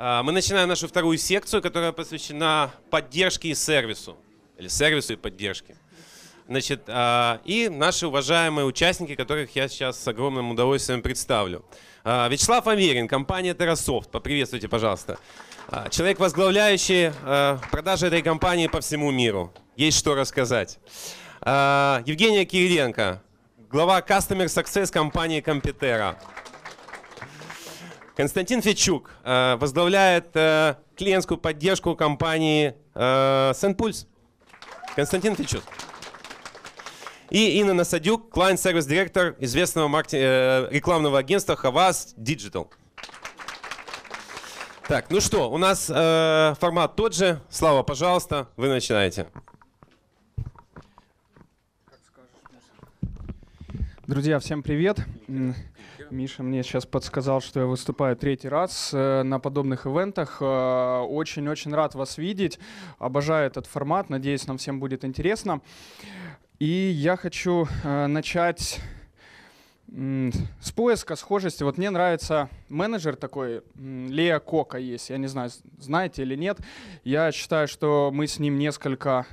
А, мы начинаем нашу вторую секцию, которая посвящена поддержке и сервису. Или сервису и поддержке. Значит, а, и наши уважаемые участники, которых я сейчас с огромным удовольствием представлю. А, Вячеслав Аверин, компания Террасофт. Поприветствуйте, пожалуйста. Человек, возглавляющий продажи этой компании по всему миру. Есть что рассказать. Евгения Кириленко, глава Customer Success компании Компетера. Константин Федчук э, возглавляет э, клиентскую поддержку компании э, Сенпульс. Константин Федчук. И Инна Насадюк, клиент-сервис-директор известного э, рекламного агентства Хавас Digital. Так, ну что, у нас формат тот же. Слава, пожалуйста, вы начинаете. Друзья, всем привет. Миша мне сейчас подсказал, что я выступаю третий раз э, на подобных ивентах. Э, очень-очень рад вас видеть. Обожаю этот формат. Надеюсь, нам всем будет интересно. И я хочу э, начать с поиска схожести. Вот мне нравится менеджер такой, Лея Кока есть, я не знаю, знаете или нет. Я считаю, что мы с ним несколько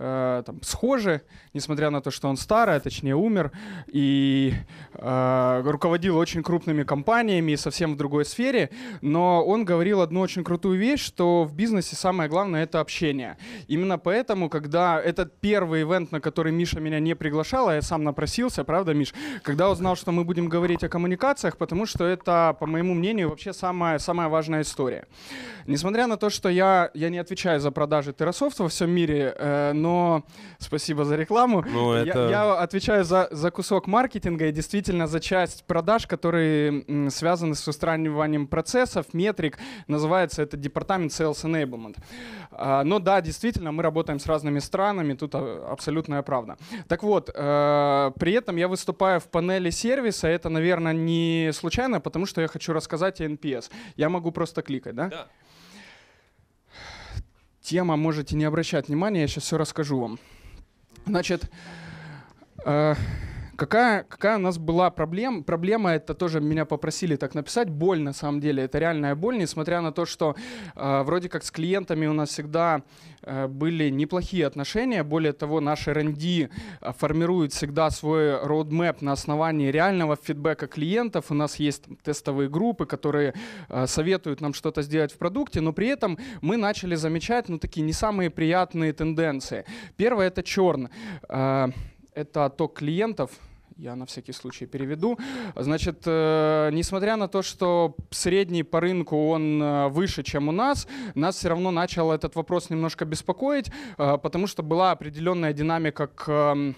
э, там, схожи, несмотря на то, что он старый, а точнее умер, и э, руководил очень крупными компаниями и совсем в другой сфере, но он говорил одну очень крутую вещь, что в бизнесе самое главное — это общение. Именно поэтому, когда этот первый ивент, на который Миша меня не приглашал, а я сам напросился, правда, Миш, когда узнал, что мы будем говорить о коммуникациях, потому что это, по моему мнению, вообще самая, самая важная история. Несмотря на то, что я, я не отвечаю за продажи террасофта во всем мире, э, но но спасибо за рекламу. Ну, это... я, я отвечаю за, за кусок маркетинга и действительно за часть продаж, которые связаны с устраниванием процессов, метрик. Называется это департамент Sales Enablement. А, но да, действительно, мы работаем с разными странами, тут а, абсолютная правда. Так вот, э, при этом я выступаю в панели сервиса, это, наверное, не случайно, потому что я хочу рассказать о NPS. Я могу просто кликать, да? Да тема, можете не обращать внимания, я сейчас все расскажу вам. Значит, э, Какая, какая у нас была проблема? Проблема, это тоже меня попросили так написать, боль на самом деле, это реальная боль, несмотря на то, что э, вроде как с клиентами у нас всегда э, были неплохие отношения, более того, наш R&D э, формирует всегда свой роудмэп на основании реального фидбэка клиентов, у нас есть тестовые группы, которые э, советуют нам что-то сделать в продукте, но при этом мы начали замечать, ну, такие не самые приятные тенденции. Первое — это черн. Э, это отток клиентов, я на всякий случай переведу. Значит, э, несмотря на то, что средний по рынку он э, выше, чем у нас, нас все равно начал этот вопрос немножко беспокоить, э, потому что была определенная динамика к эм,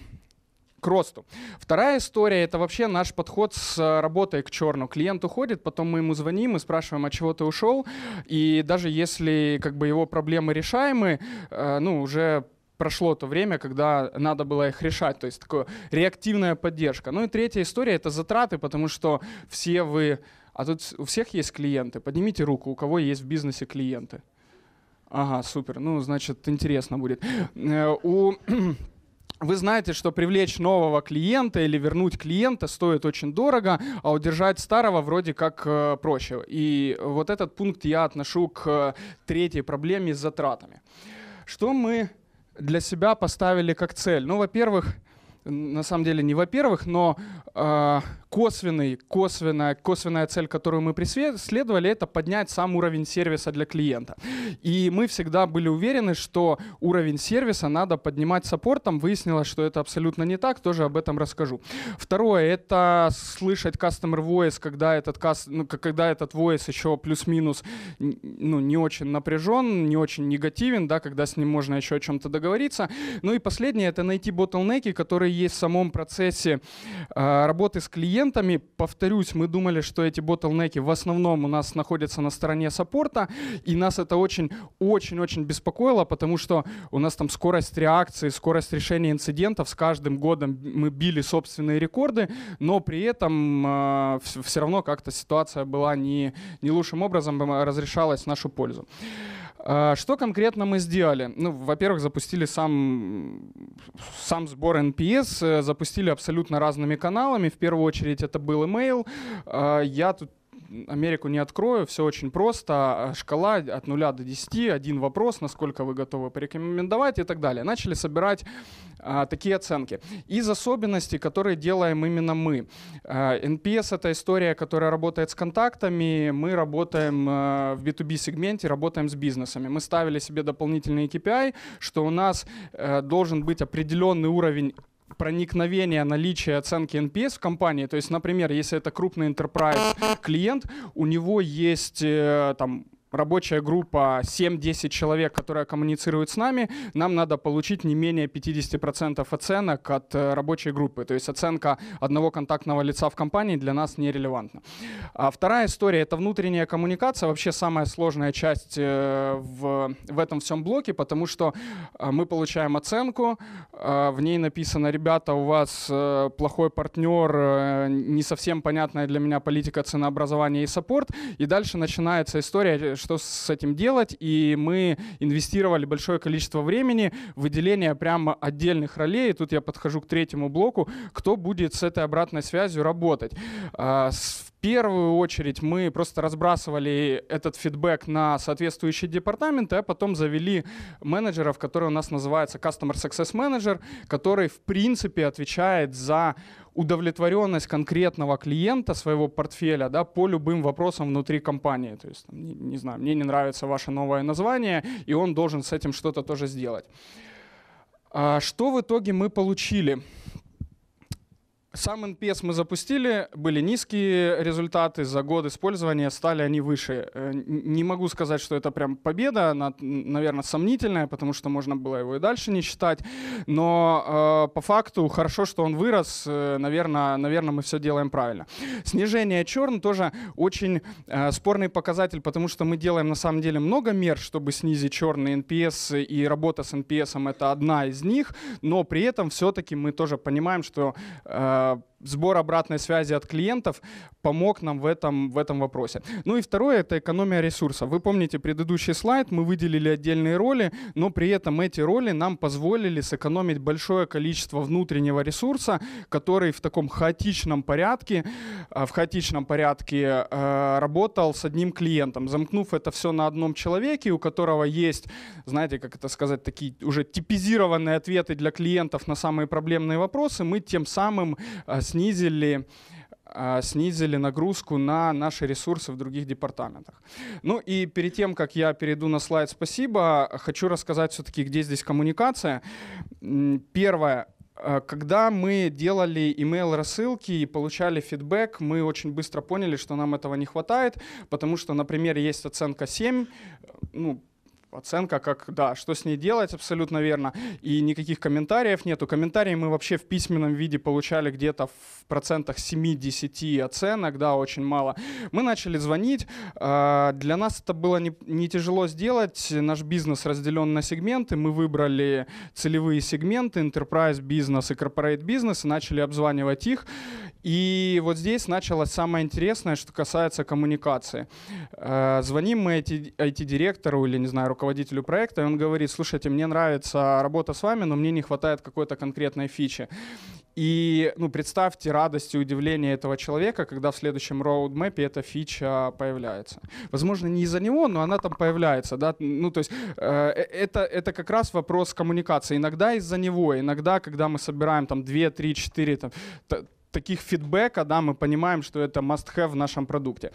к росту. Вторая история — это вообще наш подход с работой к черну. Клиент уходит, потом мы ему звоним и спрашиваем, от «А чего ты ушел. И даже если как бы его проблемы решаемы, ну, уже прошло то время, когда надо было их решать. То есть такая реактивная поддержка. Ну и третья история — это затраты, потому что все вы... А тут у всех есть клиенты. Поднимите руку, у кого есть в бизнесе клиенты. Ага, супер. Ну, значит, интересно будет. Э, у вы знаете, что привлечь нового клиента или вернуть клиента стоит очень дорого, а удержать старого вроде как э, проще. И вот этот пункт я отношу к э, третьей проблеме с затратами. Что мы для себя поставили как цель? Ну, во-первых, на самом деле не во-первых, но э, косвенный, косвенная, косвенная цель, которую мы преследовали, это поднять сам уровень сервиса для клиента. И мы всегда были уверены, что уровень сервиса надо поднимать саппортом. Выяснилось, что это абсолютно не так, тоже об этом расскажу. Второе, это слышать customer voice, когда этот, ну, когда этот voice еще плюс-минус ну, не очень напряжен, не очень негативен, да, когда с ним можно еще о чем-то договориться. Ну и последнее, это найти ботлнеки, которые есть в самом процессе а, работы с клиентами. Повторюсь, мы думали, что эти ботлнеки в основном у нас находятся на стороне саппорта, и нас это очень-очень-очень беспокоило, потому что у нас там скорость реакции, скорость решения инцидентов с каждым годом мы били собственные рекорды, но при этом а, все равно как-то ситуация была не, не лучшим образом а разрешалась в нашу пользу. А, что конкретно мы сделали? Ну, во-первых, запустили сам, сам сбор NPS, э, запустили абсолютно разными каналами. В первую очередь это был email. А, я тут Америку не открою, все очень просто. А, шкала от 0 до 10, один вопрос, насколько вы готовы порекомендовать и так далее. Начали собирать а, такие оценки. Из особенностей, которые делаем именно мы. А, NPS — это история, которая работает с контактами. Мы работаем а, в B2B-сегменте, работаем с бизнесами. Мы ставили себе дополнительный KPI, что у нас а, должен быть определенный уровень проникновение наличия оценки NPS в компании. То есть, например, если это крупный enterprise клиент, у него есть э, там рабочая группа 7-10 человек, которая коммуницирует с нами, нам надо получить не менее 50% оценок от э, рабочей группы. То есть оценка одного контактного лица в компании для нас нерелевантна. А вторая история — это внутренняя коммуникация. Вообще самая сложная часть э, в, в этом всем блоке, потому что э, мы получаем оценку, в ней написано, ребята, у вас плохой партнер, не совсем понятная для меня политика ценообразования и саппорт. И дальше начинается история, что с этим делать, и мы инвестировали большое количество времени в выделение прямо отдельных ролей. И тут я подхожу к третьему блоку, кто будет с этой обратной связью работать. В а, первую очередь мы просто разбрасывали этот фидбэк на соответствующие департаменты, а потом завели менеджеров, который у нас называется Customer Success Manager, который в принципе отвечает за удовлетворенность конкретного клиента своего портфеля да, по любым вопросам внутри компании. То есть, не, не знаю, мне не нравится ваше новое название, и он должен с этим что-то тоже сделать. А, что в итоге мы получили? Сам NPS мы запустили, были низкие результаты, за год использования стали они выше. Э, не могу сказать, что это прям победа, она, наверное, сомнительная, потому что можно было его и дальше не считать, но э, по факту хорошо, что он вырос, наверное, э, наверное, мы все делаем правильно. Снижение черн тоже очень э, спорный показатель, потому что мы делаем на самом деле много мер, чтобы снизить черный NPS, и работа с NPS это одна из них, но при этом все-таки мы тоже понимаем, что э, uh, сбор обратной связи от клиентов помог нам в этом, в этом вопросе. Ну и второе — это экономия ресурсов. Вы помните предыдущий слайд, мы выделили отдельные роли, но при этом эти роли нам позволили сэкономить большое количество внутреннего ресурса, который в таком хаотичном порядке, э, в хаотичном порядке э, работал с одним клиентом, замкнув это все на одном человеке, у которого есть, знаете, как это сказать, такие уже типизированные ответы для клиентов на самые проблемные вопросы, мы тем самым э, снизили а, снизили нагрузку на наши ресурсы в других департаментах. Ну и перед тем, как я перейду на слайд «Спасибо», хочу рассказать все-таки, где здесь коммуникация. Первое. А, когда мы делали email рассылки и получали фидбэк, мы очень быстро поняли, что нам этого не хватает, потому что, например, есть оценка 7, ну, оценка как, да, что с ней делать, абсолютно верно. И никаких комментариев нету. Комментарии мы вообще в письменном виде получали где-то в процентах 7-10 оценок, да, очень мало. Мы начали звонить. А, для нас это было не, не тяжело сделать. Наш бизнес разделен на сегменты. Мы выбрали целевые сегменты, enterprise бизнес и corporate бизнес, и начали обзванивать их. И вот здесь началось самое интересное, что касается коммуникации. А, звоним мы IT-директору или, не знаю, руководителю руководителю проекта, и он говорит, слушайте, мне нравится работа с вами, но мне не хватает какой-то конкретной фичи. И ну, представьте радость и удивление этого человека, когда в следующем роудмэпе эта фича появляется. Возможно, не из-за него, но она там появляется. Да? Ну, то есть, э, э это, это как раз вопрос коммуникации. Иногда из-за него, иногда, когда мы собираем там 2, 3, 4, там, таких фидбэка, да, мы понимаем, что это must-have в нашем продукте.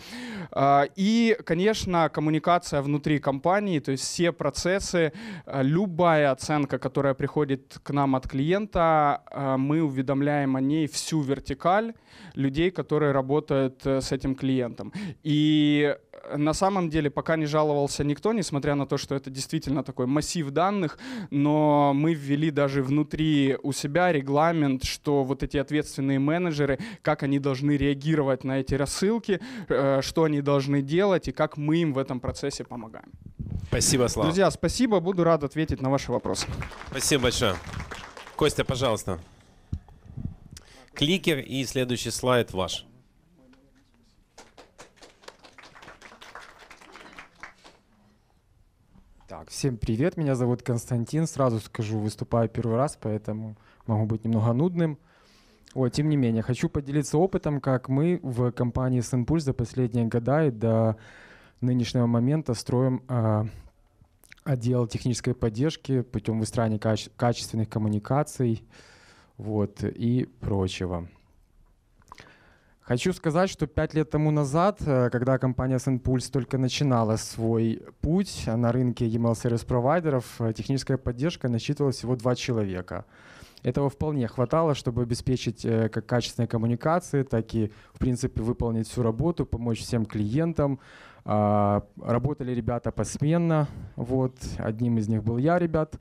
А, и, конечно, коммуникация внутри компании, то есть все процессы, а, любая оценка, которая приходит к нам от клиента, а, мы уведомляем о ней всю вертикаль людей, которые работают э, с этим клиентом. И на самом деле пока не жаловался никто, несмотря на то, что это действительно такой массив данных, но мы ввели даже внутри у себя регламент, что вот эти ответственные менеджеры, как они должны реагировать на эти рассылки, э, что они должны делать и как мы им в этом процессе помогаем. Спасибо, Слава. Друзья, спасибо, буду рад ответить на ваши вопросы. Спасибо большое. Костя, пожалуйста. Кликер и следующий слайд ваш. Так, всем привет, меня зовут Константин. Сразу скажу, выступаю первый раз, поэтому могу быть немного нудным. О, тем не менее, хочу поделиться опытом, как мы в компании Сенпульс за последние года и до нынешнего момента строим э, отдел технической поддержки путем выстраивания каче- качественных коммуникаций вот, и прочего. Хочу сказать, что пять лет тому назад, э, когда компания SendPulse только начинала свой путь на рынке email-сервис-провайдеров, э, техническая поддержка насчитывала всего два человека. Этого вполне хватало, чтобы обеспечить э, как качественные коммуникации, так и, в принципе, выполнить всю работу, помочь всем клиентам. А, работали ребята посменно, вот, одним из них был я, ребят.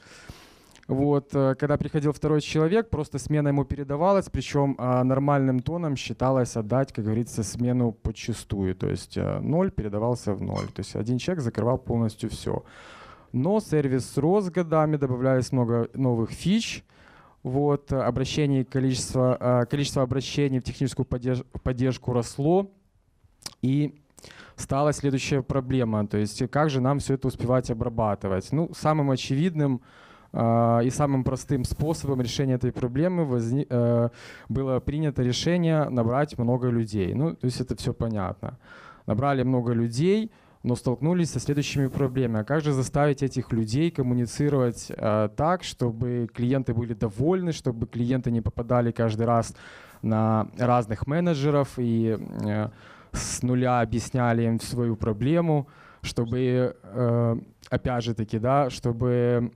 Вот, э, когда приходил второй человек, просто смена ему передавалась, причем а, нормальным тоном считалось отдать, как говорится, смену подчистую. То есть э, ноль передавался в ноль. То есть один человек закрывал полностью все. Но сервис рос годами, добавлялись много новых фич, вот, э, обращение, количество, количество обращений в техническую поддержку росло, и стала следующая проблема, то есть как же нам все это успевать обрабатывать? Ну, самым очевидным, а, и самым простым способом решения этой проблемы возник, э, было принято решение набрать много людей. Ну, то есть это все понятно. Набрали много людей, но столкнулись со следующими проблемами. А как же заставить этих людей коммуницировать э, так, чтобы клиенты были довольны, чтобы клиенты не попадали каждый раз на разных менеджеров и э, с нуля объясняли им свою проблему, чтобы, опять же таки, да, чтобы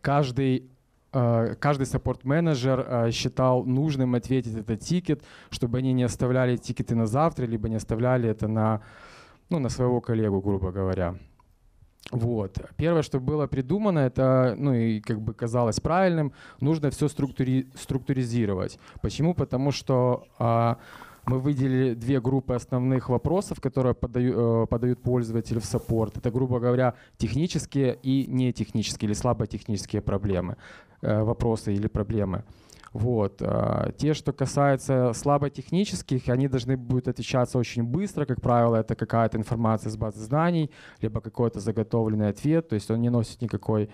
каждый э, каждый саппорт-менеджер э, считал нужным ответить этот тикет, чтобы они не оставляли тикеты на завтра, либо не оставляли это на, ну, на своего коллегу, грубо говоря. Вот. Первое, что было придумано, это, ну и как бы казалось правильным, нужно все структури- структуризировать. Почему? Потому что а, мы выделили две группы основных вопросов, которые подаю, э, подают пользователи в саппорт. Это, грубо говоря, технические и нетехнические или слаботехнические проблемы, э, вопросы или проблемы. Вот. Э, те, что касается слаботехнических, они должны будут отвечаться очень быстро. Как правило, это какая-то информация из базы знаний, либо какой-то заготовленный ответ, то есть он не носит никакой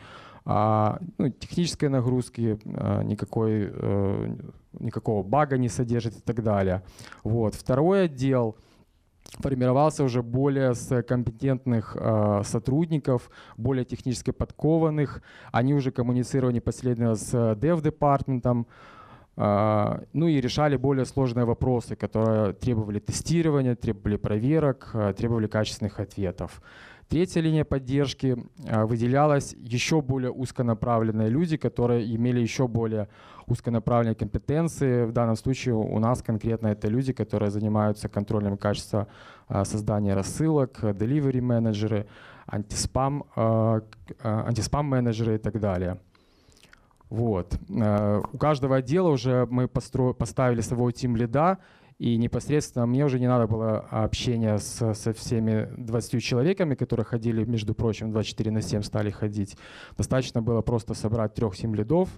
а, ну, технической нагрузки, а, никакой, э, никакого бага не содержит и так далее. Вот. Второй отдел — формировался уже более с компетентных э, сотрудников, более технически подкованных. Они уже коммуницировали непосредственно с э, дев-департментом, э, ну и решали более сложные вопросы, которые требовали тестирования, требовали проверок, э, требовали качественных ответов. Третья линия поддержки а, выделялась еще более узконаправленные люди, которые имели еще более узконаправленные компетенции. В данном случае у нас конкретно это люди, которые занимаются контролем качества а, создания рассылок, delivery менеджеры, антиспам, а, антиспам менеджеры и так далее. Вот. У каждого отдела уже мы постро... поставили своего тим лида, и непосредственно мне уже не надо было общения с, со всеми 20 человеками, которые ходили, между прочим, 24 на 7 стали ходить. Достаточно было просто собрать трех симлидов,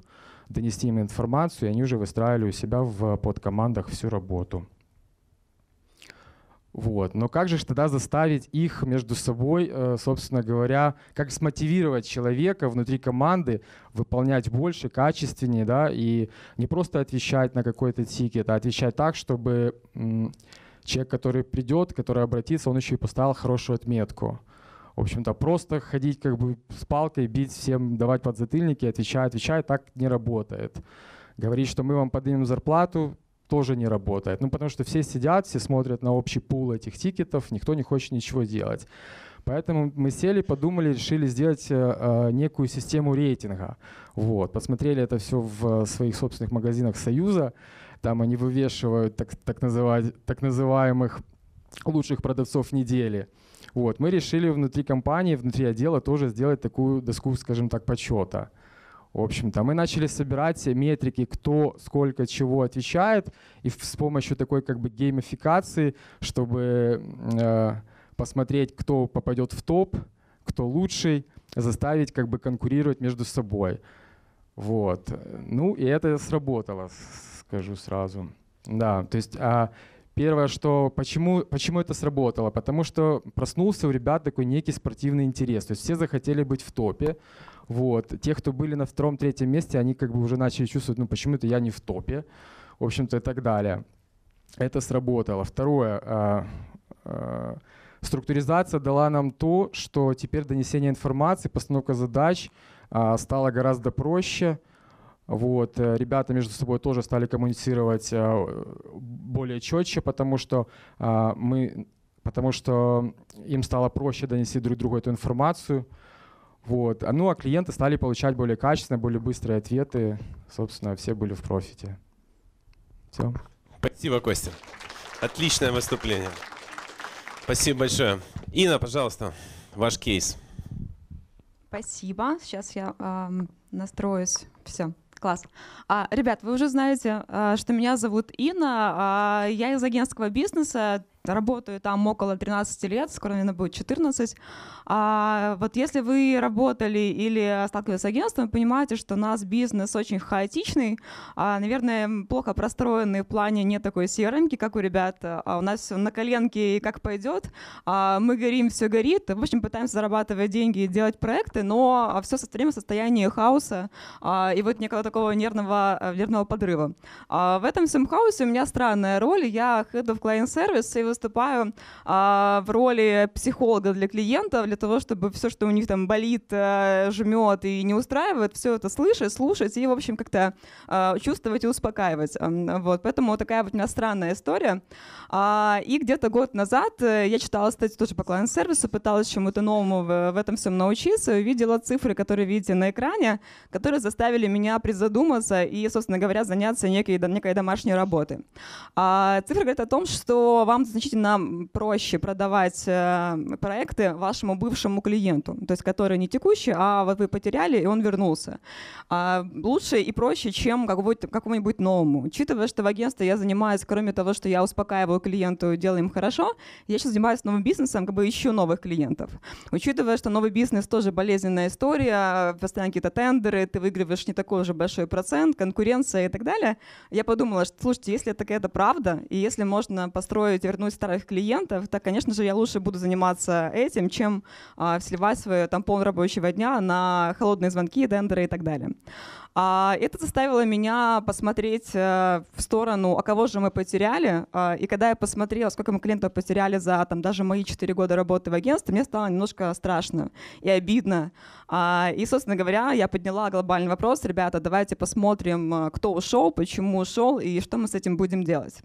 донести им информацию, и они уже выстраивали у себя в подкомандах всю работу. Вот. Но как же тогда заставить их между собой, э, собственно говоря, как смотивировать человека внутри команды выполнять больше, качественнее, да, и не просто отвечать на какой-то тикет, а отвечать так, чтобы человек, который придет, который обратится, он еще и поставил хорошую отметку. В общем-то, просто ходить как бы с палкой, бить всем, давать подзатыльники, отвечать, отвечать, так не работает говорить, что мы вам поднимем зарплату, тоже не работает. Ну, потому что все сидят, все смотрят на общий пул этих тикетов, никто не хочет ничего делать. Поэтому мы сели, подумали, решили сделать э, э некую систему рейтинга. Вот. Посмотрели это все в э, своих собственных магазинах Союза. Там они вывешивают так, так, называть, так называемых лучших продавцов недели. Вот. Мы решили внутри компании, внутри отдела тоже сделать такую доску, скажем так, почета. В общем-то, мы начали собирать метрики, кто сколько чего отвечает, и с помощью такой как бы геймификации, чтобы э, посмотреть, кто попадет в топ, кто лучший, заставить как бы конкурировать между собой. Вот. Ну и это сработало, скажу сразу. Да, то есть а, первое, что почему, почему это сработало? Потому что проснулся у ребят такой некий спортивный интерес. То есть все захотели быть в топе. Вот. Те, кто были на втором-третьем месте, они как бы уже начали чувствовать, ну почему-то я не в топе, в общем-то и так далее. Это сработало. Второе. Э, э, структуризация дала нам то, что теперь донесение информации, постановка задач э, стало гораздо проще. Вот, э, ребята между собой тоже стали коммуницировать э, более четче, потому что мы, потому что им стало проще донести друг другу эту информацию. Вот. А, ну, а клиенты стали получать более качественные, более быстрые ответы. Собственно, все были в профите. Все. Спасибо, Костя. Отличное выступление. Спасибо большое. Ина, пожалуйста, ваш кейс. Спасибо. Сейчас я э, настроюсь. Все. Класс. А, ребят, вы уже знаете, а, что меня зовут Инна. Я из агентского бизнеса. Работаю там около 13 лет, скоро, наверное, будет 14. А вот если вы работали или сталкивались с агентством, понимаете, что у нас бизнес очень хаотичный, а, наверное, плохо простроенный в плане нет такой CRM, как у ребят. А у нас все на коленке и как пойдет. А мы горим, все горит. В общем, пытаемся зарабатывать деньги и делать проекты, но а, все со время в состоянии хаоса а, и вот некого такого нервного, э, нервного подрыва. А в этом всем хаосе у меня странная роль. Я head of client service, и выступаю а, в роли психолога для клиентов, для того, чтобы все, что у них там болит, а, э, жмет и не устраивает, все это слышать, слушать и, в общем, как-то а, чувствовать и успокаивать. А, вот, поэтому вот такая вот у меня странная история. А, и где-то год назад э, я читала статью тоже по клиент-сервису, пыталась чему-то новому в, в этом всем научиться, увидела цифры, которые видите на экране, которые заставили меня призадуматься и, собственно говоря, заняться некой, некой домашней работой. А, цифры говорят о том, что вам значительно проще продавать э, проекты вашему бывшему клиенту, то есть который не текущий, а вот вы потеряли, и он вернулся. А лучше и проще, чем какому-нибудь новому. Учитывая, что в агентстве я занимаюсь, кроме того, что я успокаиваю клиенту, делаю им хорошо, я сейчас занимаюсь новым бизнесом, как бы ищу новых клиентов. Учитывая, что новый бизнес тоже болезненная история, постоянно какие-то тендеры, ты выигрываешь не такой уже большой процент, конкуренция и так далее, я подумала, что, слушайте, если это какая-то правда, и если можно построить, вернуть вернуть старых клиентов, то, конечно же, я лучше буду заниматься этим, чем а, сливать свое там пол рабочего дня на холодные звонки, тендеры и так далее. А это заставило меня посмотреть э, в сторону, а кого же мы потеряли. А, и когда я посмотрела, сколько мы клиентов потеряли за там, даже мои 4 года работы в агентстве, мне стало немножко страшно и обидно. А, и, собственно говоря, я подняла глобальный вопрос, ребята, давайте посмотрим, кто ушел, почему ушел и что мы с этим будем делать.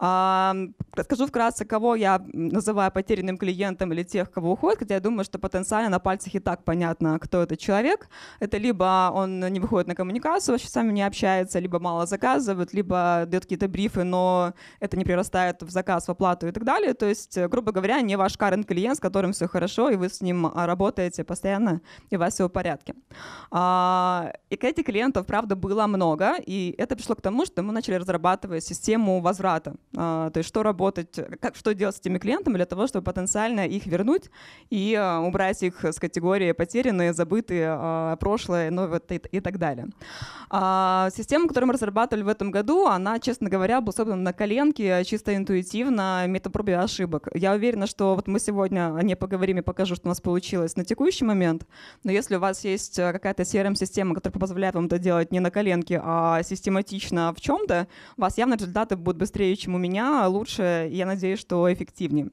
А, расскажу вкратце, кого я называю потерянным клиентом или тех, кого уходит, хотя я думаю, что потенциально на пальцах и так понятно, кто этот человек. Это либо он не выходит на коммуникацию, вообще сами не общаются, либо мало заказывают, либо дают какие-то брифы, но это не прирастает в заказ, в оплату и так далее. То есть, э, грубо говоря, не ваш current клиент, с которым все хорошо, и вы с ним а, работаете постоянно, и у вас все в порядке. А, и к этих клиентов, правда, было много, и это пришло к тому, что мы начали разрабатывать систему возврата. А, то есть, что работать, как, что делать с этими клиентами для того, чтобы потенциально их вернуть и убрать их с категории потерянные, забытые, прошлое, ну вот и, и так далее. А, система, которую мы разрабатывали в этом году, она, честно говоря, была собрана на коленке, чисто интуитивно, метапробе ошибок. Я уверена, что вот мы сегодня о ней поговорим и покажу, что у нас получилось на текущий момент. Но если у вас есть э, какая-то CRM-система, которая позволяет вам это делать не на коленке, а систематично в чем-то, у вас явно результаты будут быстрее, чем у меня, лучше, я надеюсь, что эффективнее.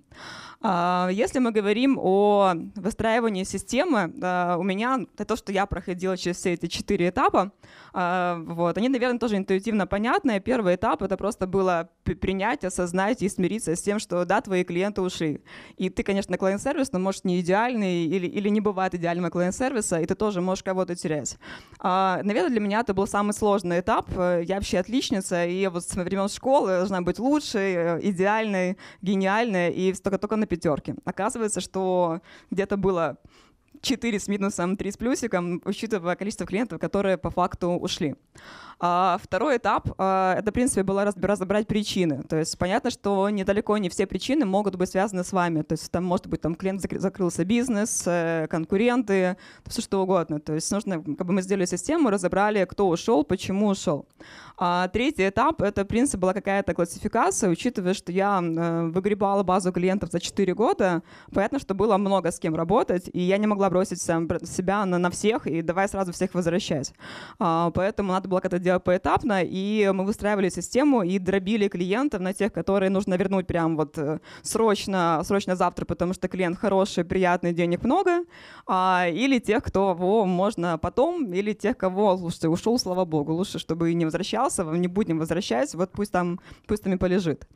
А, если мы говорим о выстраивании системы, э, у меня это то, что я проходила через все эти четыре этапа, а, вот. Они, наверное, тоже интуитивно понятные. Первый этап — это просто было принять, осознать и смириться с тем, что да, твои клиенты ушли. И ты, конечно, клиент-сервис, но, может, не идеальный или, или не бывает идеального клиент-сервиса, и ты тоже можешь кого-то терять. А, наверное, для меня это был самый сложный этап. Э, я вообще отличница, и вот со времен школы должна быть лучшей, э, идеальной, гениальной, и только-только на пятерке. Оказывается, что где-то было 4 с минусом, 3 с плюсиком, учитывая количество клиентов, которые по факту ушли. А второй этап а, это, в принципе, было разобрать причины. То есть понятно, что недалеко не все причины могут быть связаны с вами. То есть там, может быть, там клиент закрылся бизнес, э, конкуренты, все что угодно. То есть нужно, как бы мы сделали систему, разобрали, кто ушел, почему ушел. А третий этап — это, в принципе, была какая-то классификация, учитывая, что я э, выгребала базу клиентов за 4 года, понятно, что было много с кем работать, и я не могла могла бросить сам себя на, на всех и давай сразу всех возвращать. А, поэтому надо было как-то делать поэтапно, и мы выстраивали систему и дробили клиентов на тех, которые нужно вернуть прям вот э, срочно, срочно завтра, потому что клиент хороший, приятный, денег много, а, или тех, кто кого можно потом, или тех, кого, лучше ушел, слава богу, лучше, чтобы не возвращался, не будем возвращать, вот пусть там, пусть там и полежит.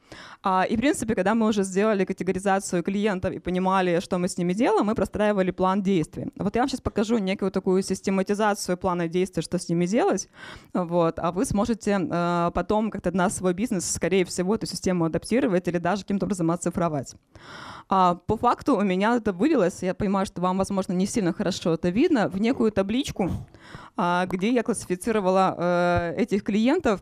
А, и, в принципе, когда мы уже сделали категоризацию клиентов и понимали, что мы с ними делаем, мы простраивали план действий действий. Вот я вам сейчас покажу некую такую систематизацию плана действий, что с ними делать, вот, а вы сможете э, потом как-то на свой бизнес, скорее всего, эту систему адаптировать или даже каким-то образом оцифровать. А, по факту у меня это вылилось, я понимаю, что вам, возможно, не сильно хорошо это видно, в некую табличку, а, где я классифицировала э, этих клиентов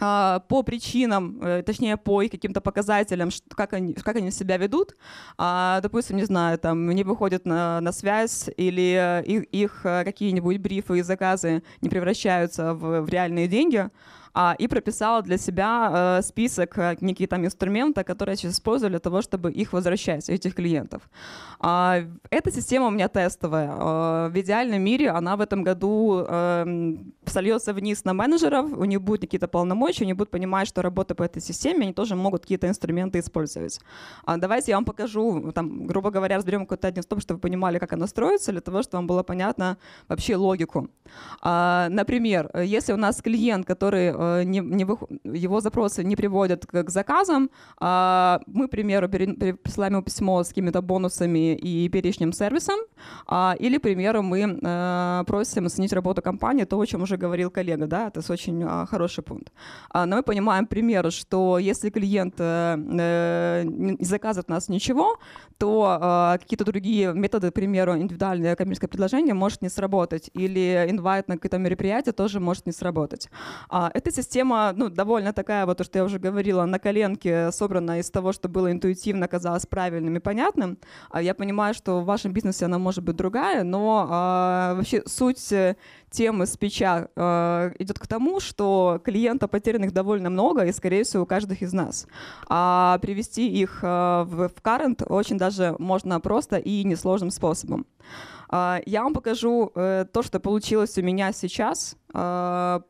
а, по причинам, э, точнее, по их каким-то показателям, как они, как они себя ведут, а, допустим, не знаю, там, не выходят на, на связь или их, их э, какие-нибудь брифы и заказы не превращаются в, в реальные деньги, а, и прописала для себя э, список э, некие там инструменты, а, которые я сейчас использую для того, чтобы их возвращать, этих клиентов. А, эта система у меня тестовая. А, в идеальном мире она в этом году э, сольется вниз на менеджеров, у них будут какие-то полномочия, они будут понимать, что работа по этой системе, они тоже могут какие-то инструменты использовать. А, давайте я вам покажу, там, грубо говоря, разберем какой-то один стоп, чтобы вы понимали, как она строится, для того, чтобы вам было понятно вообще логику. А, например, если у нас клиент, который э, Э, не, не вы, его запросы не приводят к, к заказам. А мы, к примеру, пере, присылаем ему письмо с какими-то бонусами и перечнем сервисом, а, или, к примеру, мы а, просим оценить работу компании, то, о чем уже говорил коллега, да, это очень а, хороший пункт. А, но мы понимаем, к примеру, что если клиент э, э не заказывает у нас ничего, то э, какие-то другие методы, к примеру, индивидуальное коммерческое предложение может не сработать, или инвайт на какое-то мероприятие тоже может не сработать. А, это система, ну, довольно такая, вот то, что я уже говорила, на коленке собрана из того, что было интуитивно, казалось правильным и понятным. А я понимаю, что в вашем бизнесе она может быть другая, но а, вообще суть э, темы спича э, а, идет к тому, что клиента потерянных довольно много, и, скорее всего, у каждого из нас. А привести их э, в, в current очень даже можно просто и несложным способом. Э, я вам покажу э, то, что получилось у меня сейчас. Э,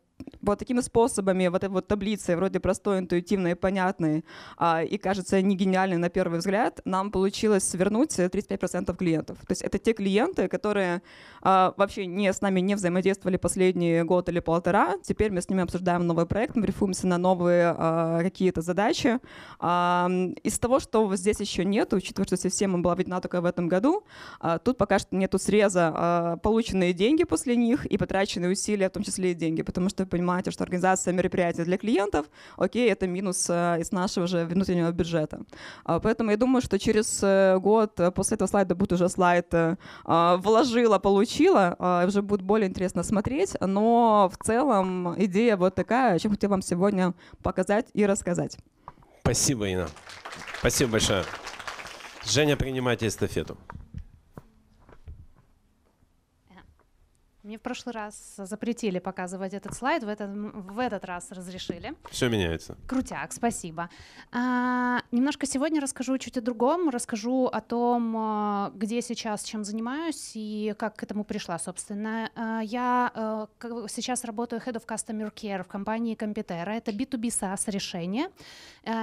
вот такими способами, вот этой вот таблицей, вроде простой, интуитивной, понятной, а, и кажется не гениальной на первый взгляд, нам получилось свернуть 35% э, клиентов. То есть это те клиенты, которые а, вообще не, с нами не взаимодействовали последний год или полтора, теперь мы с ними обсуждаем новый проект, мы брифуемся на новые а, какие-то задачи. А, из того, что здесь еще нет, учитывая, что система была видна только в этом году, а, тут пока что нету среза а, полученные деньги после них и потраченные усилия, в том числе и деньги, потому что понимаете, что организация мероприятий для клиентов, окей, это минус э, из нашего же внутреннего бюджета. А, поэтому я думаю, что через э, год э, после этого слайда будет уже слайд а, «вложила, получила», а, уже будет более интересно смотреть, но в целом идея вот такая, о чем хотела вам сегодня показать и рассказать. Спасибо, Ина. Спасибо большое. Женя, принимайте эстафету. Мне в прошлый раз запретили показывать этот слайд, в этот, в этот раз разрешили. Все меняется. Крутяк, спасибо. А, немножко сегодня расскажу чуть о другом, расскажу о том, а, где сейчас, чем занимаюсь и как к этому пришла, собственно. А, я а, сейчас работаю Head of Customer Care в компании Competera. Это B2B SaaS решение.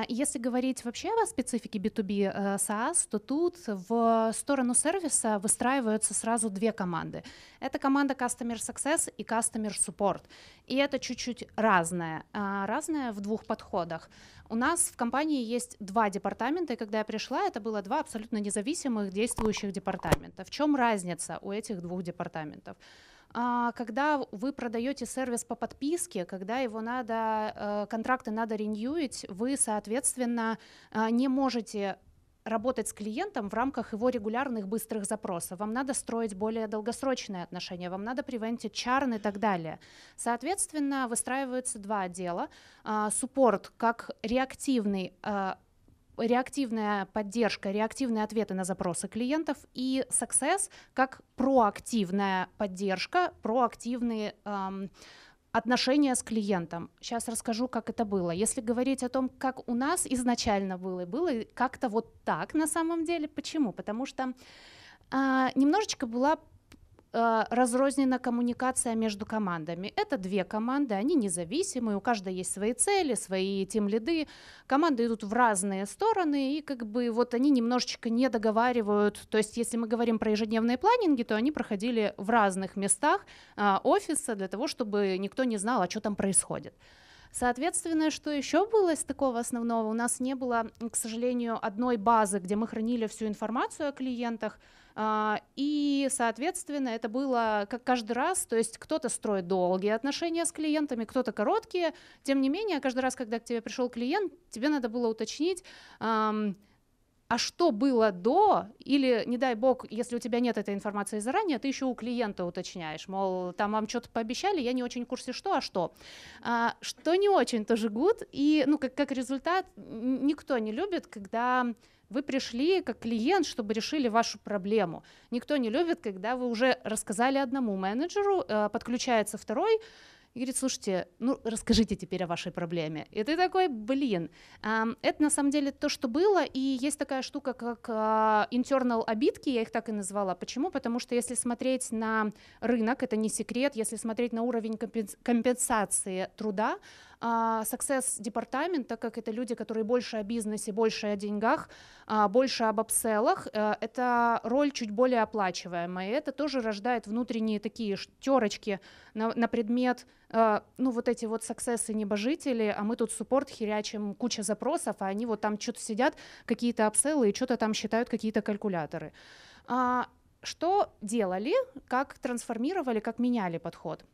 Если говорить вообще о специфике B2B SaaS, то тут в сторону сервиса выстраиваются сразу две команды. Это команда Customer Customer Success и Customer Support. И это чуть-чуть разное. А, разное в двух подходах. У нас в компании есть два департамента, и когда я пришла, это было два абсолютно независимых действующих департамента. В чем разница у этих двух департаментов? А, когда вы продаете сервис по подписке, когда его надо, э, контракты надо реньюить, вы, соответственно, э, не можете работать с клиентом в рамках его регулярных быстрых запросов. Вам надо строить более долгосрочные отношения, вам надо превентить чарн и так далее. Соответственно, выстраиваются два отдела. А, суппорт как реактивный а, реактивная поддержка, реактивные ответы на запросы клиентов и success как проактивная поддержка, проактивные эм, отношения с клиентом. Сейчас расскажу, как это было. Если говорить о том, как у нас изначально было, было как-то вот так на самом деле. Почему? Потому что а, немножечко была Э, разрознена коммуникация между командами. Это две команды, они независимые, у каждой есть свои цели, свои тем лиды. Команды идут в разные стороны, и как бы вот они немножечко не договаривают. То есть, если мы говорим про ежедневные планинги, то они проходили в разных местах э, офиса для того, чтобы никто не знал, а что там происходит. Соответственно, что еще было из такого основного? У нас не было, к сожалению, одной базы, где мы хранили всю информацию о клиентах. А, и, соответственно, это было как каждый раз, то есть кто-то строит долгие отношения с клиентами, кто-то короткие. Тем не менее, каждый раз, когда к тебе пришел клиент, тебе надо было уточнить, а что было до, или, не дай бог, если у тебя нет этой информации заранее, ты еще у клиента уточняешь, мол, там вам что-то пообещали, я не очень в курсе, что, а что. А, что не очень тоже гуд, и, ну, как, как результат, никто не любит, когда вы пришли как клиент, чтобы решили вашу проблему. Никто не любит, когда вы уже рассказали одному менеджеру, э, подключается второй, и говорит, слушайте, ну расскажите теперь о вашей проблеме. И ты такой, блин, это на самом деле то, что было, и есть такая штука, как а, internal обидки, я их так и назвала. Почему? Потому что если смотреть на рынок, это не секрет, если смотреть на уровень компенсации труда, а, success департамент, так как это люди, которые больше о бизнесе, больше о деньгах, а, больше об апселлах, э, это роль чуть более оплачиваемая. это тоже рождает внутренние такие терочки на, на предмет, э, ну вот эти вот саксессы небожители, а мы тут суппорт херячим куча запросов, а они вот там что-то сидят, какие-то апселлы и что-то там считают какие-то калькуляторы. А, что делали, как трансформировали, как меняли подход?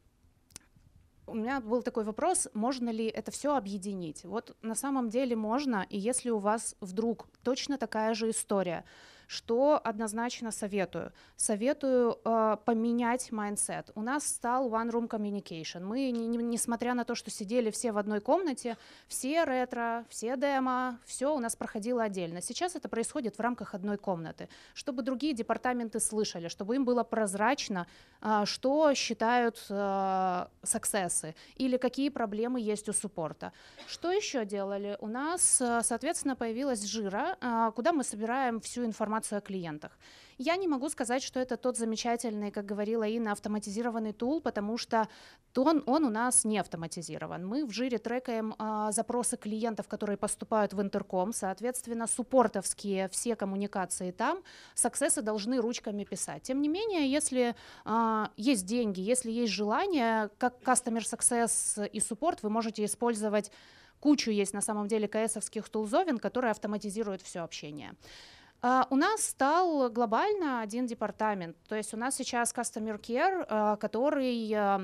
у меня был такой вопрос, можно ли это все объединить? Вот на самом деле можно, и если у вас вдруг точно такая же история, что однозначно советую? Советую э, поменять майндсет. У нас стал One Room Communication. Мы, не, не, несмотря на то, что сидели все в одной комнате, все ретро, все демо, все у нас проходило отдельно. Сейчас это происходит в рамках одной комнаты, чтобы другие департаменты слышали, чтобы им было прозрачно, э, что считают э, success или какие проблемы есть у суппорта. Что еще делали? У нас, э, соответственно, появилась жира, э, куда мы собираем всю информацию информацию о клиентах. Я не могу сказать, что это тот замечательный, как говорила Инна, автоматизированный тул, потому что он, он у нас не автоматизирован. Мы в жире трекаем а, запросы клиентов, которые поступают в интерком, соответственно, суппортовские все коммуникации там, саксесы должны ручками писать. Тем не менее, если а, есть деньги, если есть желание, как Customer Success и суппорт вы можете использовать кучу есть на самом деле КСовских тулзовин, которые автоматизируют все общение. А, у нас стал глобально один департамент. То есть у нас сейчас Customer Care, а, который, а,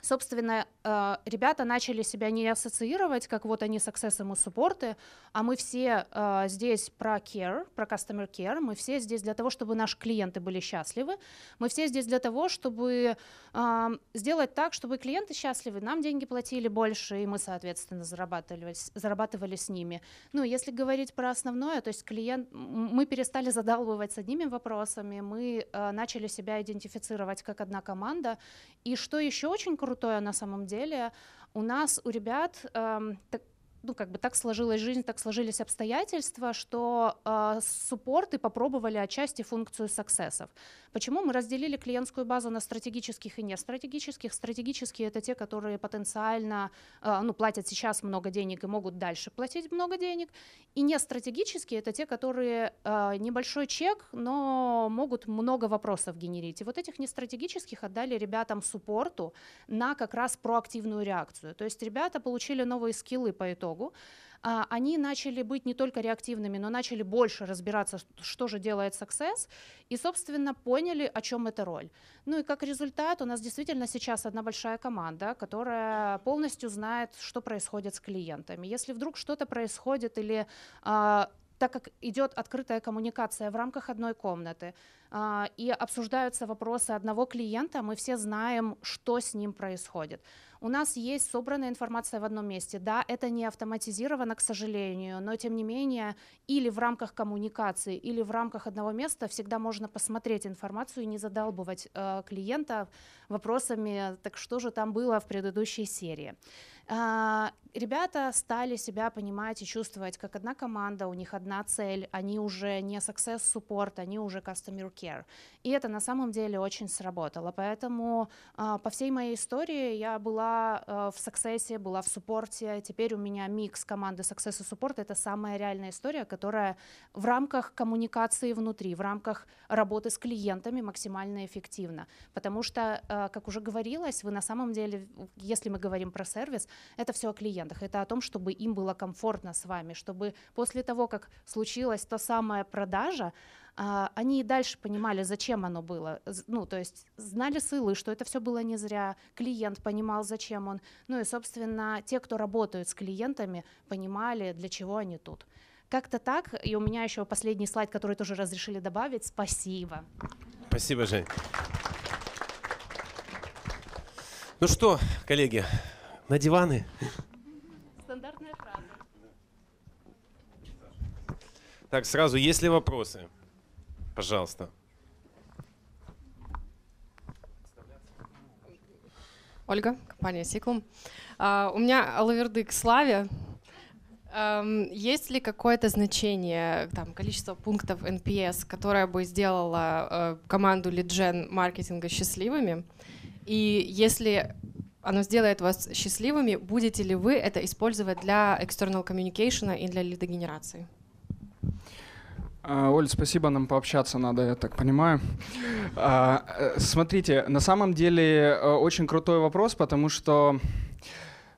собственно, э, ребята начали себя не ассоциировать, как вот они с аксессом и суппорты, а мы все э, здесь про care, про customer care, мы все здесь для того, чтобы наши клиенты были счастливы, мы все здесь для того, чтобы э, сделать так, чтобы клиенты счастливы, нам деньги платили больше, и мы, соответственно, зарабатывали, зарабатывали с ними. Ну, если говорить про основное, то есть клиент, мы перестали задалбывать с одними вопросами, мы э, начали себя идентифицировать как одна команда, и что еще очень крутое на самом деле, деле у нас, у ребят, эм, так, ну, как бы так сложилась жизнь, так сложились обстоятельства, что э, суппорты попробовали отчасти функцию саксессов. Почему мы разделили клиентскую базу на стратегических и нестратегических? Стратегические — это те, которые потенциально э, ну, платят сейчас много денег и могут дальше платить много денег. И нестратегические — это те, которые э, небольшой чек, но могут много вопросов генерить. И вот этих нестратегических отдали ребятам суппорту на как раз проактивную реакцию. То есть ребята получили новые скиллы по итогу, тревогу, а, они начали быть не только реактивными, но начали больше разбираться, что же делает Success, и, собственно, поняли, о чем эта роль. Ну и как результат у нас действительно сейчас одна большая команда, которая полностью знает, что происходит с клиентами. Если вдруг что-то происходит или а, так как идет открытая коммуникация в рамках одной комнаты, а, и обсуждаются вопросы одного клиента, мы все знаем, что с ним происходит. У нас есть собранная информация в одном месте. Да, это не автоматизировано, к сожалению, но тем не менее или в рамках коммуникации, или в рамках одного места всегда можно посмотреть информацию и не задалбывать э, клиента вопросами, так что же там было в предыдущей серии. Э, ребята стали себя понимать и чувствовать как одна команда, у них одна цель, они уже не success support, они уже customer care. И это на самом деле очень сработало. Поэтому э, по всей моей истории я была э, в Success, была в суппорте, теперь у меня микс команды Success и суппорта. Это самая реальная история, которая в рамках коммуникации внутри, в рамках работы с клиентами максимально эффективна. Потому что, э, как уже говорилось, вы на самом деле, если мы говорим про сервис, это все о клиентах, это о том, чтобы им было комфортно с вами, чтобы после того, как случилась то самая продажа, а, они и дальше понимали, зачем оно было. Ну, то есть знали сылы, что это все было не зря, клиент понимал, зачем он. Ну и, собственно, те, кто работают с клиентами, понимали, для чего они тут. Как-то так. И у меня еще последний слайд, который тоже разрешили добавить. Спасибо. Спасибо, Жень. Ну что, коллеги, на диваны. Стандартная фраза. Так, сразу, есть ли вопросы? Пожалуйста. Ольга, компания Сиклум. А, у меня алаверды к славе. Эм, есть ли какое-то значение, там, количество пунктов NPS, которое бы сделало э, команду лиджен маркетинга счастливыми? И если оно сделает вас счастливыми, будете ли вы это использовать для external communication и для лидогенерации? генерации? А, Оль, спасибо, нам пообщаться надо, я так понимаю. А, э, смотрите, на самом деле э, очень крутой вопрос, потому что,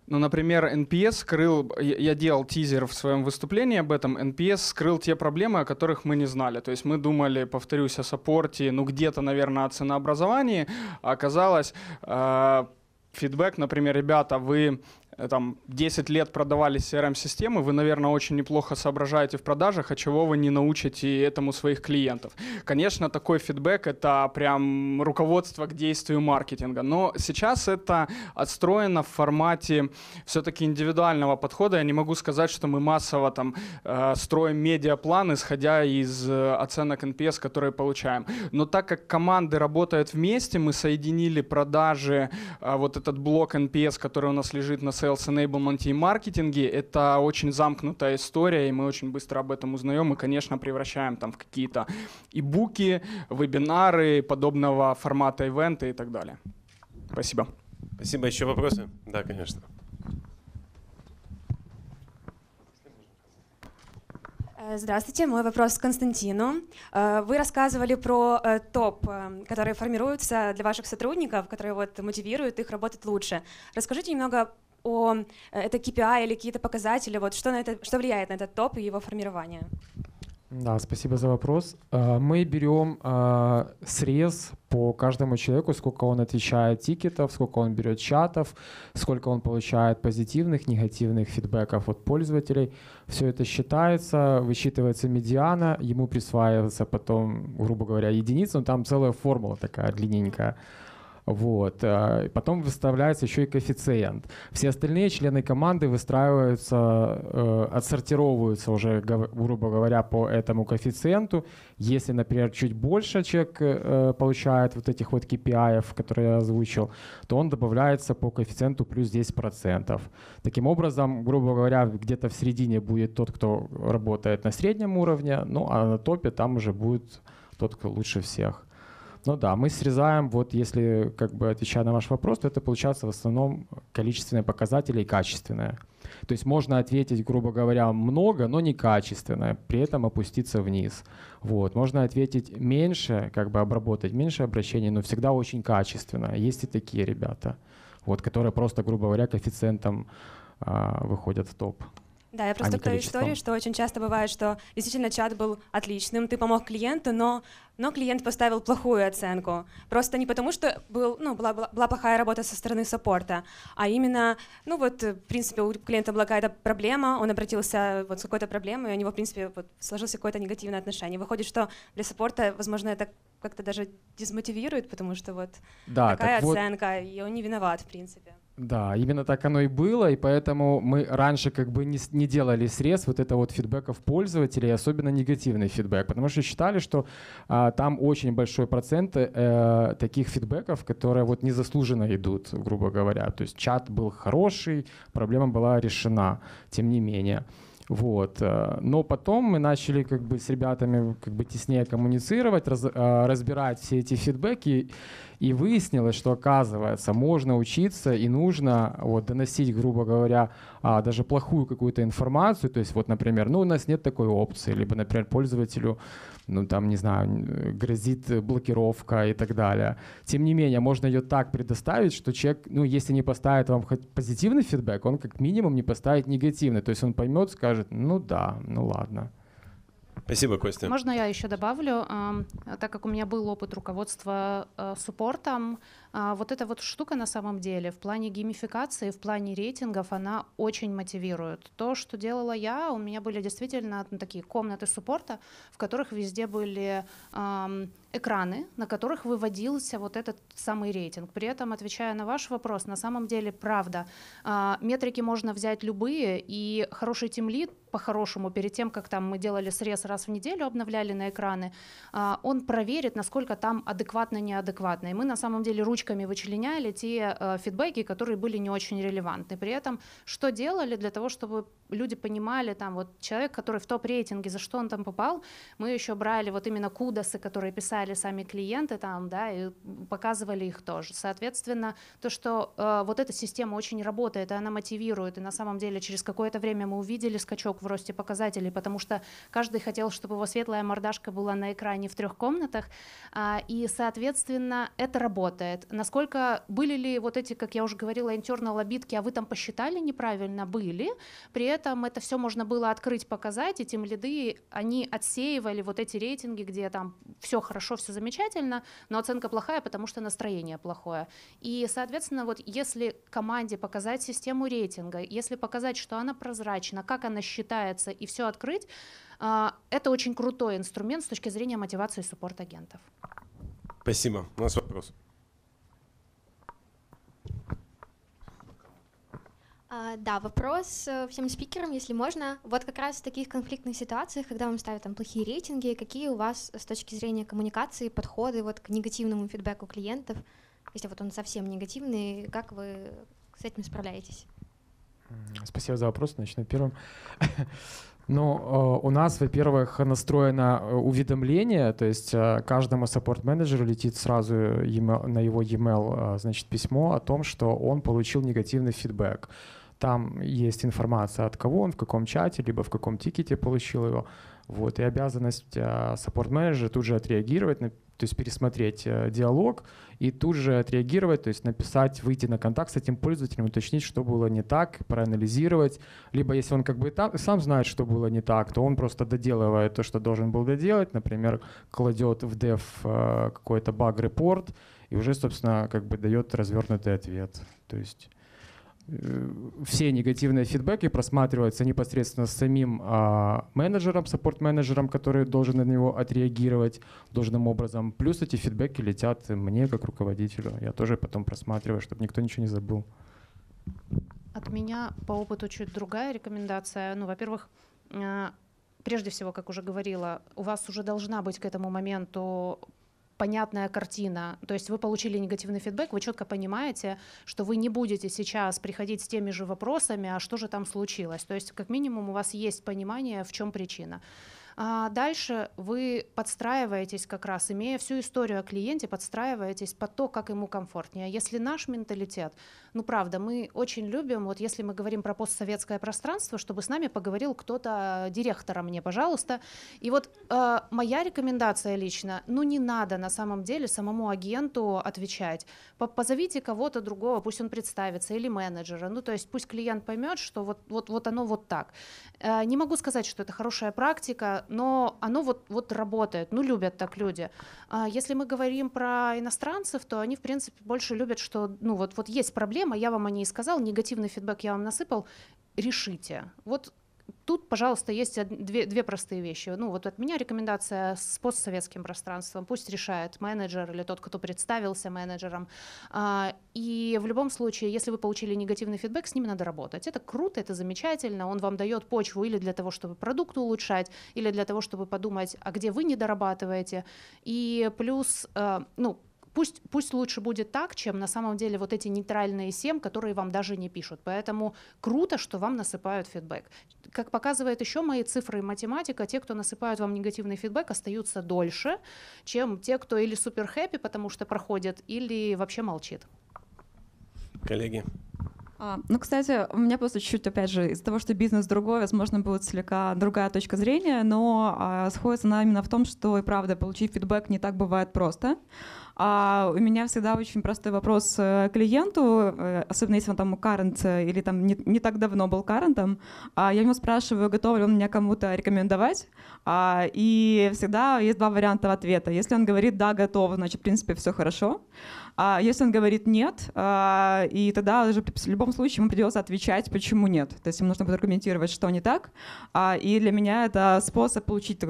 ну, например, NPS скрыл, я делал тизер в своем выступлении об этом, NPS скрыл те проблемы, о которых мы не знали. То есть мы думали, повторюсь, о саппорте, ну, где-то, наверное, о ценообразовании, а оказалось э, фидбэк, например, ребята, вы Э, там 10 лет продавали CRM-системы, вы, наверное, очень неплохо соображаете в продажах, а чего вы не научите этому своих клиентов. Конечно, такой фидбэк — это прям руководство к действию маркетинга, но сейчас это отстроено в формате все-таки индивидуального подхода. Я не могу сказать, что мы массово там э, строим медиапланы, исходя из э, оценок NPS, которые получаем. Но так как команды работают вместе, мы соединили продажи, вот этот блок NPS, который у нас лежит на CRM, sales enablement и маркетинге, это очень замкнутая история, и мы очень быстро об этом узнаем и, конечно, превращаем там в какие-то и буки, вебинары, подобного формата ивенты и так далее. Спасибо. Спасибо. Еще вопросы? Да, конечно. Э, здравствуйте, мой вопрос к Константину. Э, вы рассказывали про э, топ, которые формируются для ваших сотрудников, которые вот мотивируют их работать лучше. Расскажите немного о э, это KPI или какие-то показатели, вот что на это, что влияет на этот топ и его формирование? Да, спасибо за вопрос. Э, мы берем э, срез по каждому человеку, сколько он отвечает тикетов, сколько он берет чатов, сколько он получает позитивных, негативных фидбэков от пользователей. Все это считается, высчитывается медиана, ему присваивается потом, грубо говоря, единица, но ну, там целая формула такая длинненькая. Вот. Э, потом выставляется еще и коэффициент. Все остальные члены команды выстраиваются, э, отсортировываются уже, грубо говоря, по этому коэффициенту. Если, например, чуть больше человек э, получает вот этих вот KPI, которые я озвучил, то он добавляется по коэффициенту плюс 10%. Таким образом, грубо говоря, где-то в середине будет тот, кто работает на среднем уровне, ну а на топе там уже будет тот, кто лучше всех. Ну да, мы срезаем, вот если как бы отвечая на ваш вопрос, то это получается в основном количественные показатели и качественные. То есть можно ответить, грубо говоря, много, но некачественно, при этом опуститься вниз. Вот. Можно ответить меньше, как бы обработать меньше обращений, но всегда очень качественно. Есть и такие ребята, вот, которые просто, грубо говоря, коэффициентом а, выходят в топ. Да, я просто а к той что очень часто бывает, что действительно чат был отличным, ты помог клиенту, но, но клиент поставил плохую оценку. Просто не потому, что был, ну, была, была, была плохая работа со стороны саппорта, а именно, ну вот, в принципе, у клиента была какая-то проблема, он обратился вот с какой-то проблемой, и у него, в принципе, вот, сложилось какое-то негативное отношение. Выходит, что для саппорта, возможно, это как-то даже дезмотивирует, потому что вот да, такая так оценка, вот... и он не виноват, в принципе. Да, именно так оно и было, и поэтому мы раньше как бы не, не делали срез вот это вот фидбэков пользователей, особенно негативный фидбэк, потому что считали, что а, там очень большой процент э, таких фидбэков, которые вот незаслуженно идут, грубо говоря. То есть чат был хороший, проблема была решена, тем не менее. Вот. Э, но потом мы начали как бы с ребятами как бы теснее коммуницировать, раз, э, разбирать все эти фидбэки, и выяснилось, что оказывается можно учиться и нужно вот, доносить, грубо говоря, а, даже плохую какую-то информацию, то есть вот, например, ну у нас нет такой опции, либо, например, пользователю ну там, не знаю, э, грозит э, блокировка и так далее. Тем не менее, можно ее так предоставить, что человек, ну, если не поставит вам хоть позитивный фидбэк, он как минимум не поставит негативный. То есть он поймет, скажет, ну да, ну ладно. Спасибо, Костя. Можно я еще добавлю, так как у меня был опыт руководства э, суппортом, а, вот эта вот штука на самом деле в плане геймификации, в плане рейтингов, она очень мотивирует. То, что делала я, у меня были действительно такие комнаты суппорта, в которых везде были экраны, на которых выводился вот этот самый рейтинг. При этом, отвечая на ваш вопрос, на самом деле правда, а, метрики можно взять любые, и хороший тимлит по-хорошему, перед тем, как там мы делали срез раз в неделю, обновляли на экраны, а, он проверит, насколько там адекватно, неадекватно. И мы на самом деле ручками вычленяли те э, фидбэки, которые были не очень релевантны. При этом что делали для того, чтобы люди понимали, там вот человек, который в топ-рейтинге, за что он там попал, мы еще брали вот именно кудосы, которые писали сами клиенты там, да, и показывали их тоже. Соответственно, то, что э, вот эта система очень работает, и она мотивирует, и на самом деле через какое-то время мы увидели скачок скачок в росте показателей, потому что каждый хотел, чтобы его светлая мордашка была на экране в трех комнатах, а, и, соответственно, это работает. Насколько были ли вот эти, как я уже говорила, internal обидки, а вы там посчитали неправильно, были, при этом это все можно было открыть, показать, и тем лиды, они отсеивали вот эти рейтинги, где там все хорошо, все замечательно, но оценка плохая, потому что настроение плохое. И, соответственно, вот если команде показать систему рейтинга, если показать, что она прозрачна, как она считает, читается, и все открыть, а, это очень крутой инструмент с точки зрения мотивации суппорт-агентов. Спасибо. У нас вопрос. А, да, вопрос э, всем спикерам, если можно. Вот как раз в таких конфликтных ситуациях, когда вам ставят там плохие рейтинги, какие у вас с точки зрения коммуникации подходы вот к негативному фидбэку клиентов, если вот он совсем негативный, как вы с этим справляетесь? Спасибо за вопрос. Начну первым. Ну, э, у нас, во-первых, настроено э, уведомление, то есть э, каждому саппорт-менеджеру летит сразу email, на его e-mail значит, письмо о том, что он получил негативный фидбэк. Там есть информация, от кого он, в каком чате, либо в каком тикете получил его. Вот, и обязанность саппорт-менеджера тут же отреагировать, на то есть пересмотреть э, диалог и тут же отреагировать, то есть написать, выйти на контакт с этим пользователем, уточнить, что было не так, проанализировать. Либо если он как бы там, сам знает, что было не так, то он просто доделывает то, что должен был доделать, например, кладет в dev э, какой-то баг-репорт и уже, собственно, как бы дает развернутый ответ. То есть Э, все негативные фидбэки просматриваются непосредственно с самим а, менеджером, саппорт-менеджером, который должен на него отреагировать должным образом. Плюс эти фидбэки летят мне как руководителю. Я тоже потом просматриваю, чтобы никто ничего не забыл. От меня по опыту чуть другая рекомендация. Ну, во-первых, э, прежде всего, как уже говорила, у вас уже должна быть к этому моменту понятная картина. То есть вы получили негативный фидбэк, вы четко понимаете, что вы не будете сейчас приходить с теми же вопросами, а что же там случилось. То есть как минимум у вас есть понимание, в чем причина. А дальше вы подстраиваетесь как раз, имея всю историю о клиенте, подстраиваетесь под то, как ему комфортнее. А если наш менталитет ну правда, мы очень любим, вот если мы говорим про постсоветское пространство, чтобы с нами поговорил кто-то, э, директора мне, пожалуйста. И вот э, моя рекомендация лично, ну не надо на самом деле самому агенту отвечать. Позовите кого-то другого, пусть он представится, или менеджера. Ну то есть пусть клиент поймет, что вот, вот, вот оно вот так. Э, не могу сказать, что это хорошая практика, но оно вот, вот работает. Ну любят так люди. Э, если мы говорим про иностранцев, то они в принципе больше любят, что ну вот, вот есть проблемы проблема, я вам о ней сказал, негативный фидбэк я вам насыпал, решите. Вот тут, пожалуйста, есть две, две простые вещи. Ну, вот от меня рекомендация с постсоветским пространством. Пусть решает менеджер или тот, кто представился менеджером. А, и в любом случае, если вы получили негативный фидбэк, с ним надо работать. Это круто, это замечательно. Он вам дает почву или для того, чтобы продукт улучшать, или для того, чтобы подумать, а где вы не дорабатываете. И плюс, э, ну, пусть, пусть лучше будет так, чем на самом деле вот эти нейтральные семь, которые вам даже не пишут. Поэтому круто, что вам насыпают фидбэк. Как показывает еще мои цифры и математика, те, кто насыпают вам негативный фидбэк, остаются дольше, чем те, кто или супер хэппи, потому что проходят, или вообще молчит. Коллеги, а, ну, кстати, у меня просто чуть-чуть, опять же, из-за того, что бизнес другой, возможно, будет слегка другая точка зрения, но а, сходится она именно в том, что и правда получить фидбэк не так бывает просто. А у меня всегда очень простой вопрос э, клиенту, э, особенно если он там current или там не, не так давно был current, а я ему спрашиваю, готов ли он меня кому-то рекомендовать, а, и всегда есть два варианта ответа. Если он говорит «да, готов», значит, в принципе, все хорошо. А если он говорит «нет», а, и тогда уже в любом случае ему придется отвечать, почему нет. То есть ему нужно будет аргументировать, что не так. И для меня это способ получить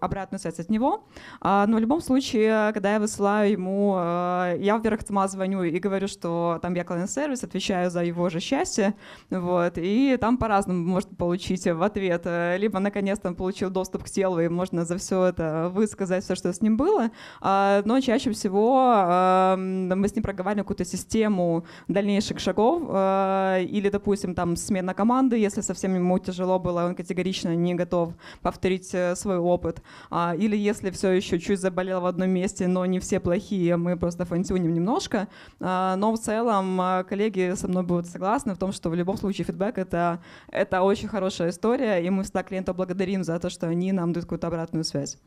обратную связь от него. Но в любом случае, когда я высылаю ему Поэтому э, я в Верхтма звоню и говорю, что там я клиент-сервис, отвечаю за его же счастье, вот, и там по-разному можно получить в ответ. Э, либо, наконец-то, он получил доступ к телу, и можно за все это высказать, все, что с ним было. Э, но чаще всего э, мы с ним проговариваем какую-то систему дальнейших шагов, э, или, допустим, там смена команды, если совсем ему тяжело было, он категорично не готов повторить э, свой опыт. Э, или если все еще чуть заболел в одном месте, но не все плохие, мы просто фантюним немножко. А, но в целом а, коллеги со мной будут согласны в том, что в любом случае фидбэк это, — это очень хорошая история, и мы всегда клиентов благодарим за то, что они нам дают какую-то обратную связь.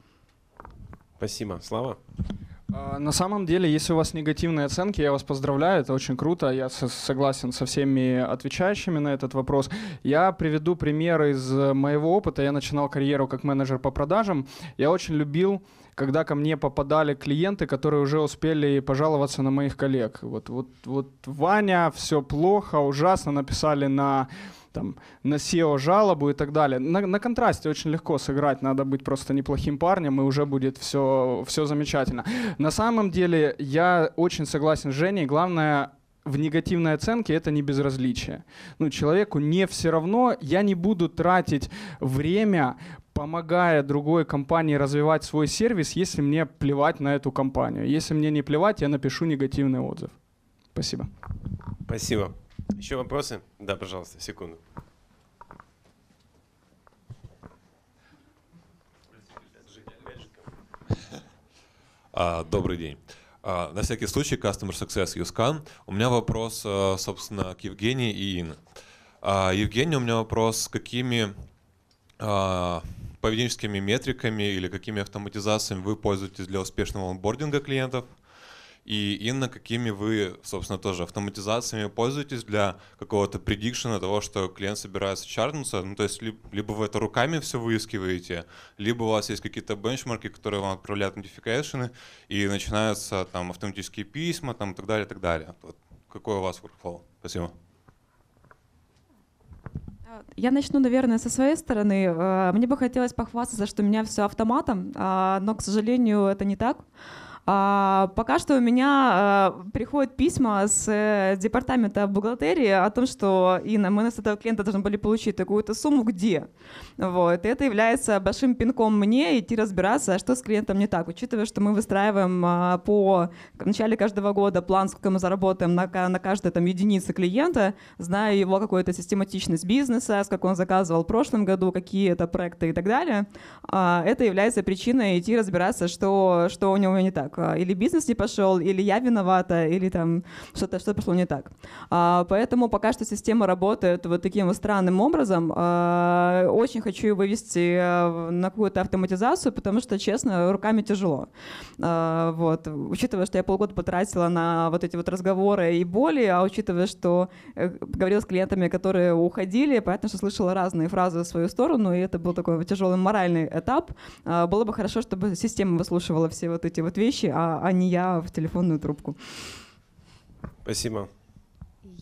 Спасибо. Слава? А, на самом деле, если у вас негативные оценки, я вас поздравляю, это очень круто, я согласен со всеми отвечающими на этот вопрос. Я приведу пример из моего опыта. Я начинал карьеру как менеджер по продажам. Я очень любил когда ко мне попадали клиенты, которые уже успели пожаловаться на моих коллег. Вот, вот, вот Ваня, все плохо, ужасно, написали на там, на SEO жалобу и так далее. На, на контрасте очень легко сыграть, надо быть просто неплохим парнем, и уже будет все, все замечательно. На самом деле, я очень согласен с Женей, главное в негативной оценке это не безразличие. Ну, человеку не все равно, я не буду тратить время, помогая другой компании развивать свой сервис, если мне плевать на эту компанию. Если мне не плевать, я напишу негативный отзыв. Спасибо. Спасибо. Еще вопросы? Да, пожалуйста, секунду. А, добрый день. А, на всякий случай, Customer Success Юскан. У меня вопрос, а, собственно, к Евгении и Ин. А, Евгений, у меня вопрос, какими поведенческими метриками или какими автоматизациями вы пользуетесь для успешного онбординга клиентов, и Инна, какими вы, собственно, тоже автоматизациями пользуетесь для какого-то предикшена того, что клиент собирается чарнуться, ну, то есть либо вы это руками все выискиваете, либо у вас есть какие-то бенчмарки, которые вам отправляют нотификейшены, и начинаются там автоматические письма, там, и так далее, и так далее. Вот. Какой у вас workflow? Спасибо. Я начну, наверное, со своей стороны. Э, мне бы хотелось похвастаться, что у меня все автоматом, а, но, к сожалению, это не так. А, пока что у меня а, приходят письма с э, департамента бухгалтерии о том, что Инна, мы с этого клиента должны были получить какую то сумму, где? Вот. И это является большим пинком мне идти разбираться, а что с клиентом не так, учитывая, что мы выстраиваем а, по в начале каждого года план, сколько мы заработаем на, на каждой там, единице клиента, зная его какую-то систематичность бизнеса, сколько он заказывал в прошлом году, какие это проекты и так далее. А, это является причиной идти разбираться, что, что у него не так. А, или бизнес не пошел, или я виновата, или там что-то что пошло не так. А, поэтому пока что система работает вот таким вот странным образом. А, очень хочу ее вывести э, на какую-то автоматизацию, потому что, честно, руками тяжело. вот. Учитывая, что я полгода потратила на вот эти вот разговоры и боли, а учитывая, что э, говорила с клиентами, которые уходили, понятно, что слышала разные фразы в свою сторону, и это был такой тяжелый моральный этап. было бы хорошо, чтобы система выслушивала все вот эти вот вещи, речи, а, а не я в телефонную трубку. Спасибо.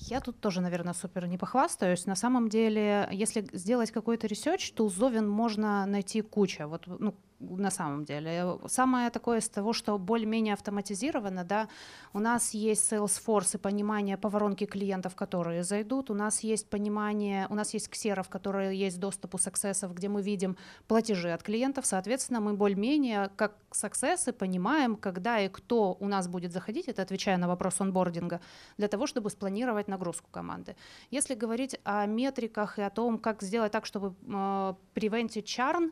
Я тут тоже, наверное, супер не похвастаюсь. На самом деле, если сделать какой-то ресерч, то Зовин можно найти куча. Вот, ну, на самом деле. Самое такое из того, что более-менее автоматизировано, да, у нас есть Salesforce и понимание по воронке клиентов, которые зайдут, у нас есть понимание, у нас есть ксеров, которые есть доступ у саксессов, где мы видим платежи от клиентов, соответственно, мы более-менее как саксессы понимаем, когда и кто у нас будет заходить, это отвечая на вопрос онбординга, для того, чтобы спланировать нагрузку команды. Если говорить о метриках и о том, как сделать так, чтобы э, prevent чарн,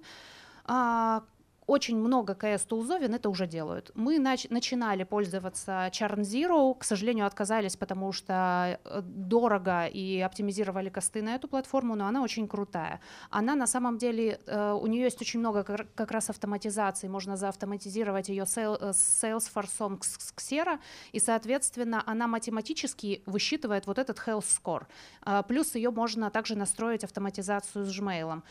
а, очень много КС-тулзовин это уже делают. Мы нач- начинали пользоваться Charm Zero, к сожалению, отказались, потому что э, дорого и оптимизировали косты на эту платформу, но она очень крутая. Она на самом деле, э, у нее есть очень много как раз автоматизации, можно заавтоматизировать ее э, с Salesforce с Xera, и, соответственно, она математически высчитывает вот этот health score. Плюс ее можно также настроить автоматизацию с Gmail.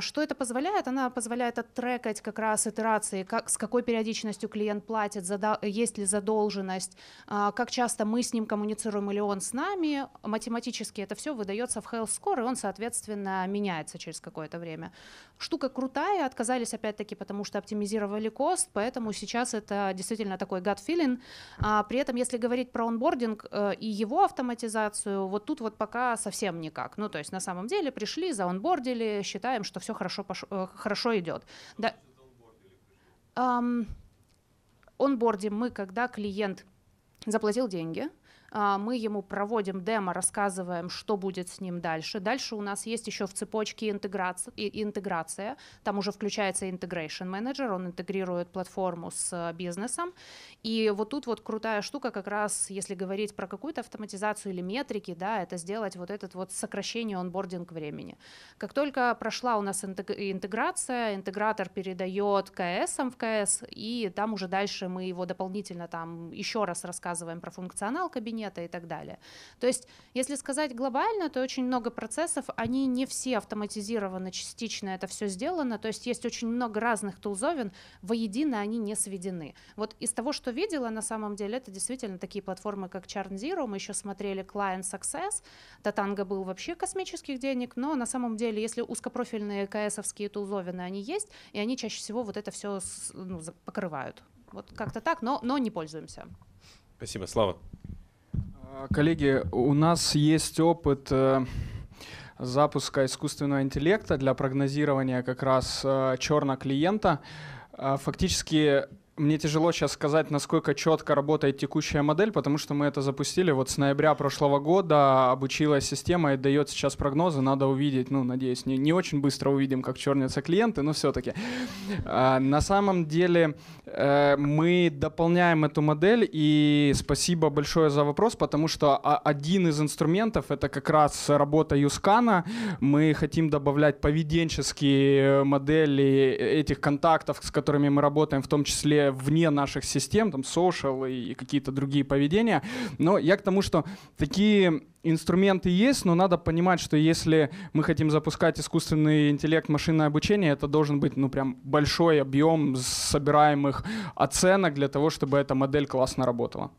Что это позволяет? Она позволяет оттрекать как раз раз итерации, как, с какой периодичностью клиент платит, задо, есть ли задолженность, а, как часто мы с ним коммуницируем или он с нами. Математически это все выдается в Health Score, и он, соответственно, меняется через какое-то время. Штука крутая, отказались опять-таки, потому что оптимизировали кост, поэтому сейчас это действительно такой gut feeling. А, при этом, если говорить про онбординг э, и его автоматизацию, вот тут вот пока совсем никак. Ну, то есть на самом деле пришли, заонбордили, считаем, что все хорошо, пош... Э, хорошо идет. Да, эм, онбордим мы, когда клиент заплатил деньги, а, мы ему проводим демо, рассказываем, что будет с ним дальше. Дальше у нас есть еще в цепочке интеграция, интеграция. там уже включается integration manager, он интегрирует платформу с э, бизнесом. И вот тут вот крутая штука как раз, если говорить про какую-то автоматизацию или метрики, да, это сделать вот этот вот сокращение онбординг времени. Как только прошла у нас интеграция, интегратор передает КС в КС, и там уже дальше мы его дополнительно там еще раз рассказываем про функционал кабинета, кабинета и так далее. То есть, если сказать глобально, то очень много процессов, они не все автоматизированы, частично это все сделано, то есть есть очень много разных тулзовин, воедино они не сведены. Вот из того, что видела, на самом деле, это действительно такие платформы, как Charn Zero, мы еще смотрели Client Success, Татанга был вообще космических денег, но на самом деле, если узкопрофильные КСовские тулзовины, они есть, и они чаще всего вот это все ну, покрывают. Вот как-то так, но, но не пользуемся. Спасибо, Слава. А, коллеги, у нас есть опыт э, запуска искусственного интеллекта для прогнозирования как раз э, черного клиента. А, фактически мне тяжело сейчас сказать, насколько четко работает текущая модель, потому что мы это запустили вот с ноября прошлого года, обучилась система и дает сейчас прогнозы, надо увидеть, ну, надеюсь, не, не очень быстро увидим, как чернятся клиенты, но все-таки. А, на самом деле э, мы дополняем эту модель, и спасибо большое за вопрос, потому что а, один из инструментов — это как раз работа Юскана. Мы хотим добавлять поведенческие модели этих контактов, с которыми мы работаем, в том числе вне наших систем, там, social и какие-то другие поведения. Но я к тому, что такие инструменты есть, но надо понимать, что если мы хотим запускать искусственный интеллект, машинное обучение, это должен быть, ну, прям большой объем собираемых оценок для того, чтобы эта модель классно работала.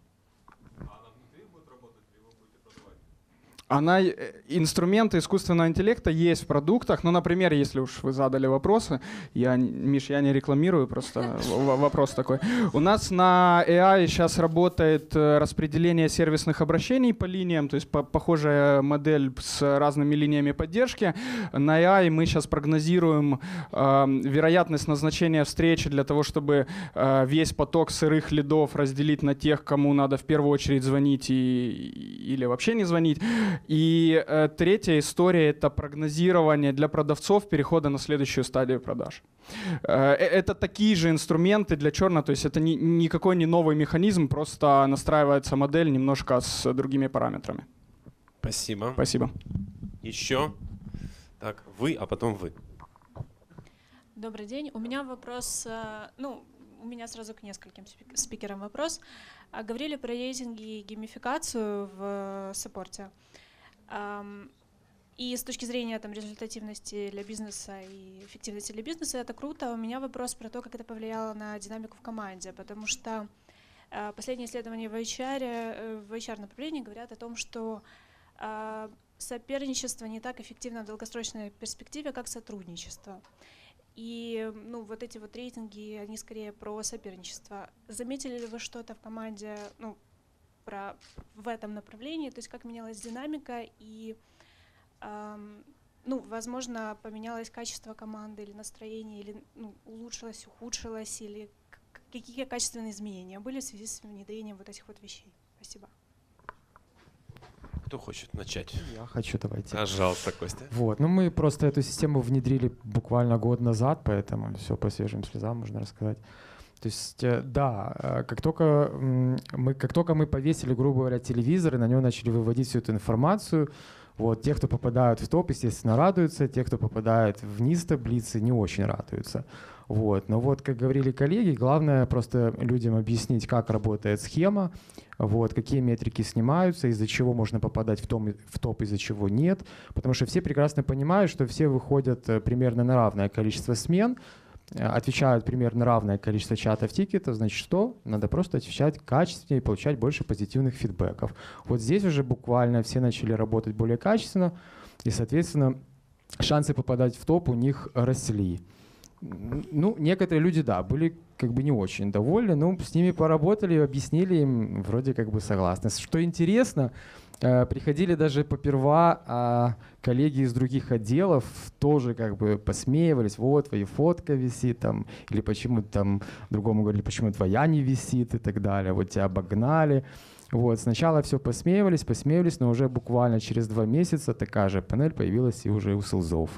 она, э, инструменты искусственного интеллекта есть в продуктах. Ну, например, если уж вы задали вопросы, я, Миш, я не рекламирую, просто вопрос такой. У нас на AI сейчас работает э, распределение сервисных обращений по линиям, то есть по похожая модель с разными линиями поддержки. На AI мы сейчас прогнозируем э, вероятность назначения встречи для того, чтобы э, весь поток сырых лидов разделить на тех, кому надо в первую очередь звонить и, или вообще не звонить. И э, третья история — это прогнозирование для продавцов перехода на следующую стадию продаж. Э, э, это такие же инструменты для черного, то есть это ни, никакой не новый механизм, просто настраивается модель немножко с другими параметрами. Спасибо. Спасибо. Еще. Так, вы, а потом вы. Добрый день. У меня вопрос, э, ну, у меня сразу к нескольким спикерам вопрос. А говорили про рейтинги и геймификацию в э, саппорте. И с точки зрения там, результативности для бизнеса и эффективности для бизнеса это круто. У меня вопрос про то, как это повлияло на динамику в команде, потому что а, последние исследования в HR, э, в HR направлении говорят о том, что а, соперничество не так эффективно в долгосрочной перспективе, как сотрудничество. И ну, вот эти вот рейтинги, они скорее про соперничество. Заметили ли вы что-то в команде, ну, про, в этом направлении, то есть как менялась динамика и, эм, ну, возможно, поменялось качество команды или настроение, или ну, улучшилось, ухудшилось, или какие качественные изменения были в связи с внедрением вот этих вот вещей. Спасибо. Кто хочет начать? Я хочу, давайте. Пожалуйста, Костя. Вот, ну мы просто эту систему внедрили буквально год назад, поэтому все по свежим слезам можно рассказать. То есть, э, да, э, как только мы, как только мы повесили, грубо говоря, телевизор, и на него начали выводить всю эту информацию, вот, те, кто попадают в топ, естественно, радуются, те, кто попадают вниз таблицы, не очень радуются. Вот. Но вот, как говорили коллеги, главное просто людям объяснить, как работает схема, вот, какие метрики снимаются, из-за чего можно попадать в, том, в топ, из-за чего нет. Потому что все прекрасно понимают, что все выходят э, примерно на равное количество смен, Э, отвечают примерно равное количество чатов тикетов, значит что? Надо просто отвечать качественнее и получать больше позитивных фидбэков. Вот здесь уже буквально все начали работать более качественно, и, соответственно, шансы попадать в топ у них росли. Ну, некоторые люди, да, были как бы не очень довольны, но с ними поработали, объяснили им, вроде как бы согласны. Что интересно, Э, приходили даже поперва, а коллеги из других отделов тоже как бы посмеивались, вот твоя фотка висит там, или почему там другому говорили, почему твоя не висит и так далее, вот тебя обогнали. Вот, сначала все посмеивались, посмеивались, но уже буквально через два месяца такая же панель появилась и уже у Силзов.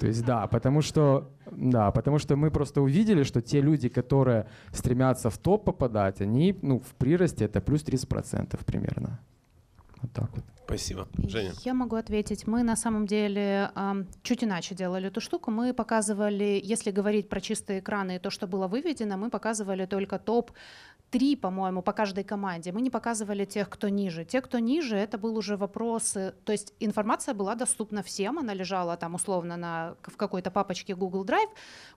То есть да, потому что да, потому что мы просто увидели, что те люди, которые стремятся в топ попадать, они ну, в приросте это плюс 30% примерно. Вот так вот. Спасибо. Женя. Я могу ответить. Мы на самом деле чуть иначе делали эту штуку. Мы показывали, если говорить про чистые экраны и то, что было выведено, мы показывали только топ три, по-моему, по каждой команде. Мы не показывали тех, кто ниже. Те, кто ниже, это был уже вопрос. То есть информация была доступна всем, она лежала там условно на, в какой-то папочке Google Drive,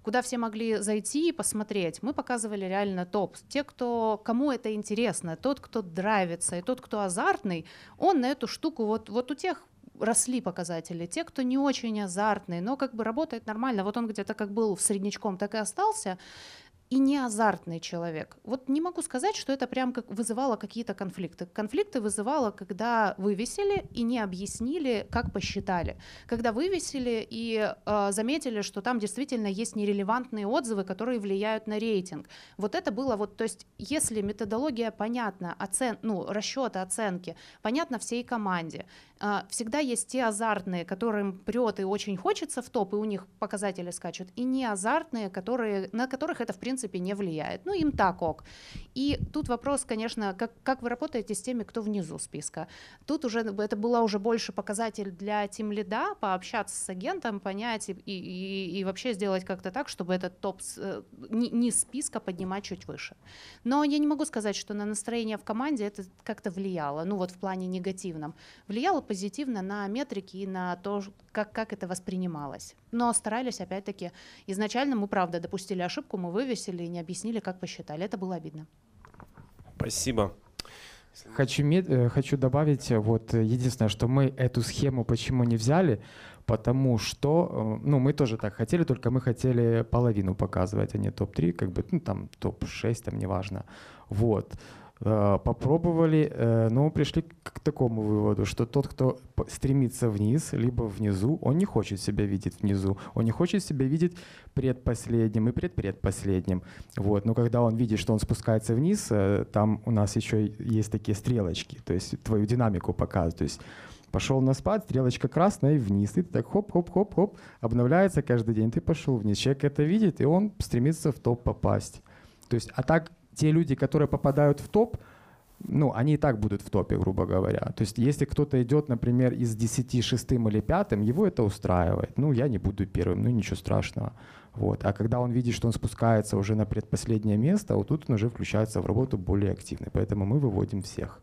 куда все могли зайти и посмотреть. Мы показывали реально топ. Те, кто, кому это интересно, тот, кто драйвится и тот, кто азартный, он на эту штуку, вот, вот у тех росли показатели. Те, кто не очень азартный, но как бы работает нормально, вот он где-то как был в среднячком, так и остался и не азартный человек. Вот не могу сказать, что это прям как вызывало какие-то конфликты. Конфликты вызывало, когда вывесили и не объяснили, как посчитали. Когда вывесили и э, заметили, что там действительно есть нерелевантные отзывы, которые влияют на рейтинг. Вот это было вот, то есть, если методология понятна, оцен, ну, расчета, оценки, понятно всей команде, э, всегда есть те азартные, которым прет и очень хочется в топ, и у них показатели скачут, и не азартные, которые, на которых это, в принципе, принципе не влияет. Ну, им так ок. И тут вопрос, конечно, как, как вы работаете с теми, кто внизу списка. Тут уже ну, это было уже больше показатель для тим лида пообщаться с агентом, понять и, и, и вообще сделать как-то так, чтобы этот топ не, э, не списка поднимать чуть выше. Но я не могу сказать, что на настроение в команде это как-то влияло, ну вот в плане негативном. Влияло позитивно на метрики и на то, как, как это воспринималось. Но старались, опять-таки, изначально мы, правда, допустили ошибку, мы вывесили ответили, не объяснили, как посчитали. Это было обидно. Спасибо. Хочу, э, хочу добавить, э, вот э, единственное, что мы эту схему почему не взяли, потому что, ну, мы тоже так хотели, только мы хотели половину показывать, а не топ-3, как бы, ну, там, топ-6, там, неважно. Вот. Э, попробовали, э, но пришли к такому выводу, что тот, кто стремится вниз, либо внизу, он не хочет себя видеть внизу, он не хочет себя видеть предпоследним и предпредпоследним. Вот. Но когда он видит, что он спускается вниз, э, там у нас еще есть такие стрелочки, то есть твою динамику показывают. То есть пошел на спад, стрелочка красная и вниз. И ты так хоп-хоп-хоп-хоп, обновляется каждый день, ты пошел вниз. Человек это видит, и он стремится в топ попасть. То есть, а так те люди, которые попадают в топ, ну, они и так будут в топе, грубо говоря. То есть если кто-то идет, например, из 10 шестым или пятым, его это устраивает. Ну, я не буду первым, ну, ничего страшного. Вот. А когда он видит, что он спускается уже на предпоследнее место, вот тут он уже включается в работу более активно. Поэтому мы выводим всех.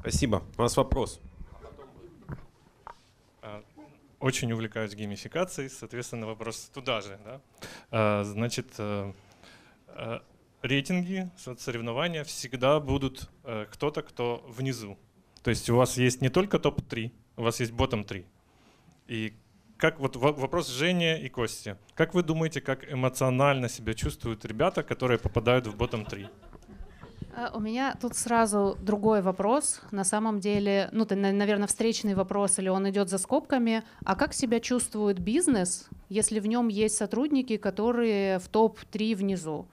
Спасибо. У нас вопрос. А, очень увлекаюсь геймификацией, соответственно, вопрос туда же. Да? А, значит, э, а, рейтинги, соревнования всегда будут э, кто-то, кто внизу. То есть у вас есть не только топ-3, у вас есть ботом-3. И как вот вопрос Жене и Кости. Как вы думаете, как эмоционально себя чувствуют ребята, которые попадают в ботом-3? Э, у меня тут сразу другой вопрос. На самом деле, ну, это, наверное, встречный вопрос, или он идет за скобками. А как себя чувствует бизнес, если в нем есть сотрудники, которые в топ-3 внизу?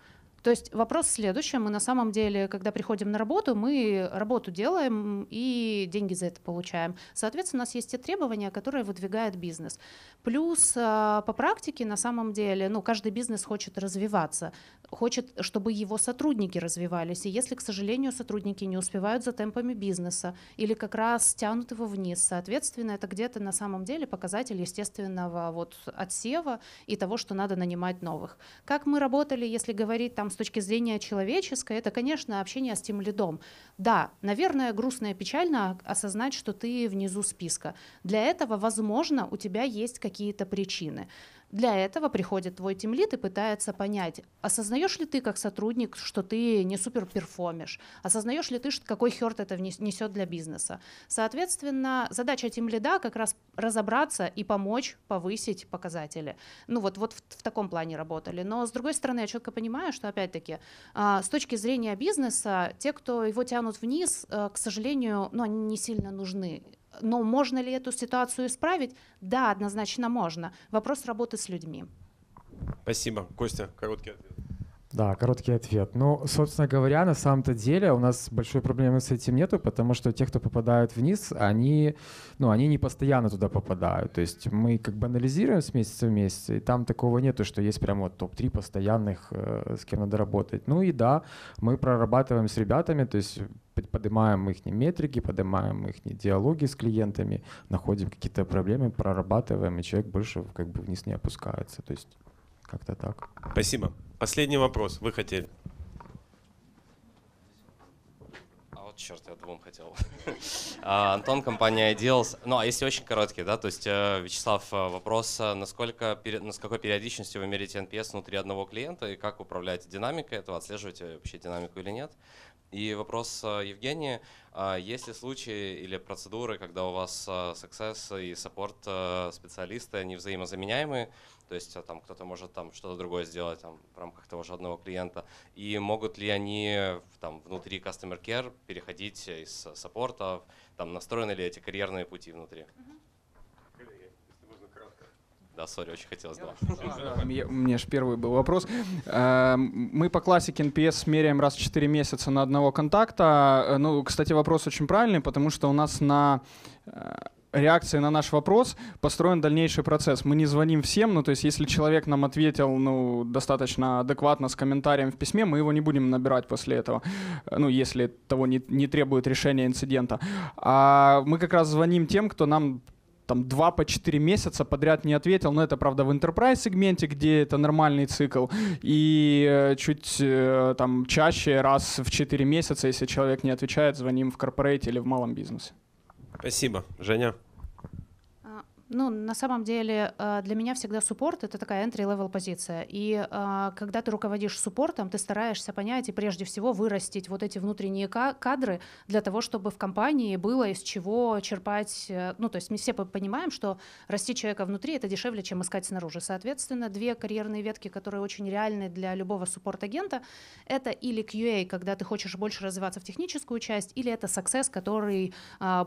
То есть вопрос следующий: Мы на самом деле, когда приходим на работу, мы работу делаем и деньги за это получаем. Соответственно, у нас есть те требования, которые выдвигает бизнес. Плюс а, по практике на самом деле, ну, каждый бизнес хочет развиваться, хочет, чтобы его сотрудники развивались. И если, к сожалению, сотрудники не успевают за темпами бизнеса или как раз тянут его вниз, соответственно, это где-то на самом деле показатель естественного вот отсева и того, что надо нанимать новых. Как мы работали, если говорить там там с точки зрения человеческой, это, конечно, общение с тем лидом. Да, наверное, грустно и печально осознать, что ты внизу списка. Для этого, возможно, у тебя есть какие-то причины. Для этого приходит твой тимлит и пытается понять, осознаешь ли ты как сотрудник, что ты не супер перформишь, осознаешь ли ты, какой херт это несет для бизнеса. Соответственно, задача тимлида как раз разобраться и помочь повысить показатели. Ну вот, вот в, в таком плане работали. Но с другой стороны, я четко понимаю, что опять-таки а, с точки зрения бизнеса, те, кто его тянут вниз, э, к сожалению, ну, они не сильно нужны но можно ли эту ситуацию исправить? Да, однозначно можно. Вопрос работы с людьми. Спасибо. Костя, короткий ответ. Да, короткий ответ. Ну, собственно говоря, на самом-то деле у нас большой проблемы с этим нету, потому что те, кто попадают вниз, они, ну, они не постоянно туда попадают. То есть мы как бы анализируем с месяца в месяц, и там такого нету, что есть прямо вот топ-3 постоянных, э, с кем надо работать. Ну и да, мы прорабатываем с ребятами, то есть поднимаем их не метрики, поднимаем их не диалоги с клиентами, находим какие-то проблемы, прорабатываем, и человек больше как бы вниз не опускается. То есть как-то так. Спасибо. Последний вопрос. Вы хотели. А вот черт, я двум хотел. А, Антон, компания Ideals. Ну, а если очень короткий, да, то есть, э, Вячеслав, э, вопрос, э, насколько, на с какой периодичностью вы меряете NPS внутри одного клиента и как управляете динамикой этого, отслеживаете вообще динамику или нет? И вопрос Евгении. А есть ли случаи или процедуры, когда у вас success и саппорт специалисты, они взаимозаменяемые? то есть а, там кто-то может там что-то другое сделать там, в рамках того же одного клиента, и могут ли они там внутри Customer Care переходить из саппорта, там настроены ли эти карьерные пути внутри? Да, сори, очень хотелось, два Мне меня же первый был вопрос. А, мы по классике NPS меряем раз в 4 месяца на одного контакта. Э, ну, кстати, вопрос очень правильный, потому что у нас на э, реакции на наш вопрос построен дальнейший процесс. Мы не звоним всем, ну то есть если человек нам ответил ну, достаточно адекватно с комментарием в письме, мы его не будем набирать после этого, э, ну если того не, не требует решения инцидента. А мы как раз звоним тем, кто нам там два по четыре месяца подряд не ответил, но это правда в enterprise сегменте, где это нормальный цикл, и э, чуть э, там чаще, раз в четыре месяца, если человек не отвечает, звоним в корпорейте или в малом бизнесе. Спасибо, Женя. Ну, на самом деле, э, для меня всегда суппорт — это такая entry-level позиция. И э, когда ты руководишь суппортом, ты стараешься понять и прежде всего вырастить вот эти внутренние кадры для того, чтобы в компании было из чего черпать... Э, ну, то есть мы все понимаем, что расти человека внутри — это дешевле, чем искать снаружи. Соответственно, две карьерные ветки, которые очень реальны для любого суппорт-агента, это или QA, когда ты хочешь больше развиваться в техническую часть, или это success, который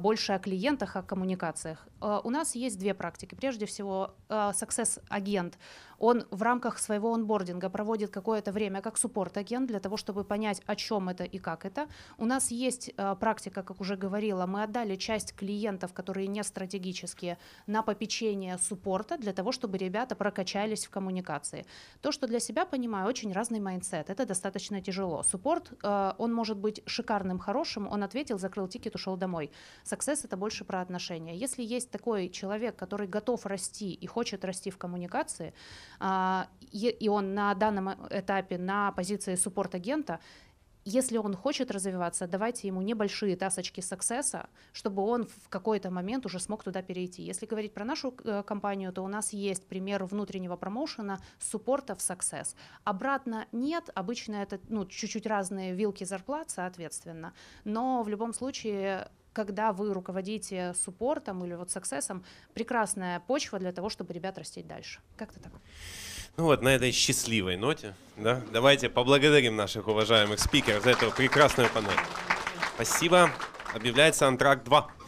больше о клиентах, о коммуникациях. У нас есть две две практики. Прежде всего, э, success-агент он в рамках своего онбординга проводит какое-то время как суппорт-агент для того, чтобы понять, о чем это и как это. У нас есть э, практика, как уже говорила, мы отдали часть клиентов, которые не стратегические, на попечение суппорта для того, чтобы ребята прокачались в коммуникации. То, что для себя понимаю, очень разный майндсет. Это достаточно тяжело. Суппорт, э, он может быть шикарным, хорошим, он ответил, закрыл тикет, ушел домой. Success — это больше про отношения. Если есть такой человек, который готов расти и хочет расти в коммуникации, а, и он на данном э, этапе на позиции суппорт-агента, если он хочет развиваться, давайте ему небольшие тасочки саксесса, чтобы он в какой-то момент уже смог туда перейти. Если говорить про нашу э, компанию, то у нас есть пример внутреннего промоушена суппорта в саксесс. Обратно нет, обычно это ну, чуть-чуть разные вилки зарплат, соответственно, но в любом случае когда вы руководите суппортом или вот саксессом, прекрасная почва для того, чтобы ребят растить дальше. Как-то так. Ну вот, на этой счастливой ноте, да, давайте поблагодарим наших уважаемых спикеров за эту прекрасную панель. Спасибо. Объявляется антракт 2.